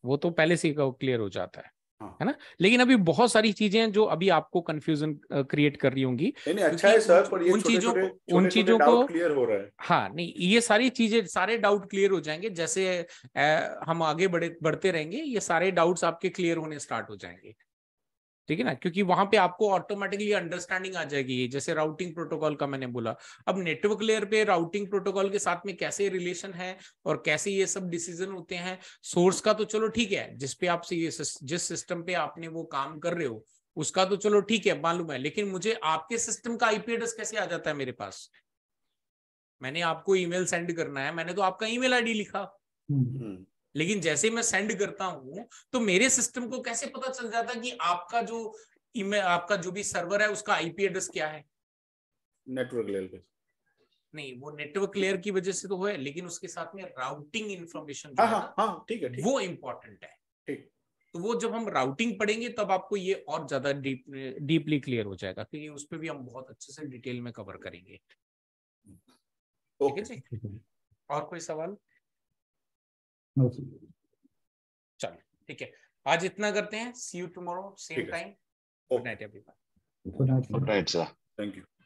वो तो पहले से क्लियर हो जाता है हाँ। है ना लेकिन अभी बहुत सारी चीजें जो अभी आपको कंफ्यूजन क्रिएट कर रही होंगी नहीं अच्छा है सर पर ये उन चीजों को उन चीजों को क्लियर हो रहा है हाँ नहीं ये सारी चीजें सारे डाउट क्लियर हो जाएंगे जैसे ए, हम आगे बढ़े बढ़ते रहेंगे ये सारे डाउट्स आपके क्लियर होने स्टार्ट हो जाएंगे ठीक है ना क्योंकि वहां पे आपको ऑटोमेटिकली अंडरस्टैंडिंग आ जाएगी जैसे राउटिंग प्रोटोकॉल का मैंने बोला अब नेटवर्क लेयर पे राउटिंग प्रोटोकॉल के साथ में कैसे रिलेशन है और कैसे ये सब डिसीजन होते हैं सोर्स का तो चलो ठीक है जिस पे आप ये जिस सिस्टम पे आपने वो काम कर रहे हो उसका तो चलो ठीक है मालूम है लेकिन मुझे आपके सिस्टम का आईपी एड्रेस कैसे आ जाता है मेरे पास मैंने आपको ईमेल सेंड करना है मैंने तो आपका ईमेल आईडी लिखा हम्म। लेकिन जैसे मैं सेंड करता हूं तो मेरे सिस्टम को कैसे पता चल जाता कि आपका जो आपका जो भी सर्वर है उसका आईपी एड्रेस क्या है नेटवर्क लेयर पे नहीं वो नेटवर्क लेयर की वजह से तो है लेकिन उसके साथ में राउटिंग हाँ, इंफॉर्मेशन हाँ, हाँ, ठीक है थीक। वो इम्पोर्टेंट है ठीक तो वो जब हम राउटिंग पढ़ेंगे तब आपको ये और ज्यादा डीप डीपली क्लियर हो जाएगा क्योंकि उस पर भी हम बहुत अच्छे से डिटेल में कवर करेंगे ठीक है जी और कोई सवाल चलो ठीक है आज इतना करते हैं see you tomorrow same time good night everyone good night sir thank you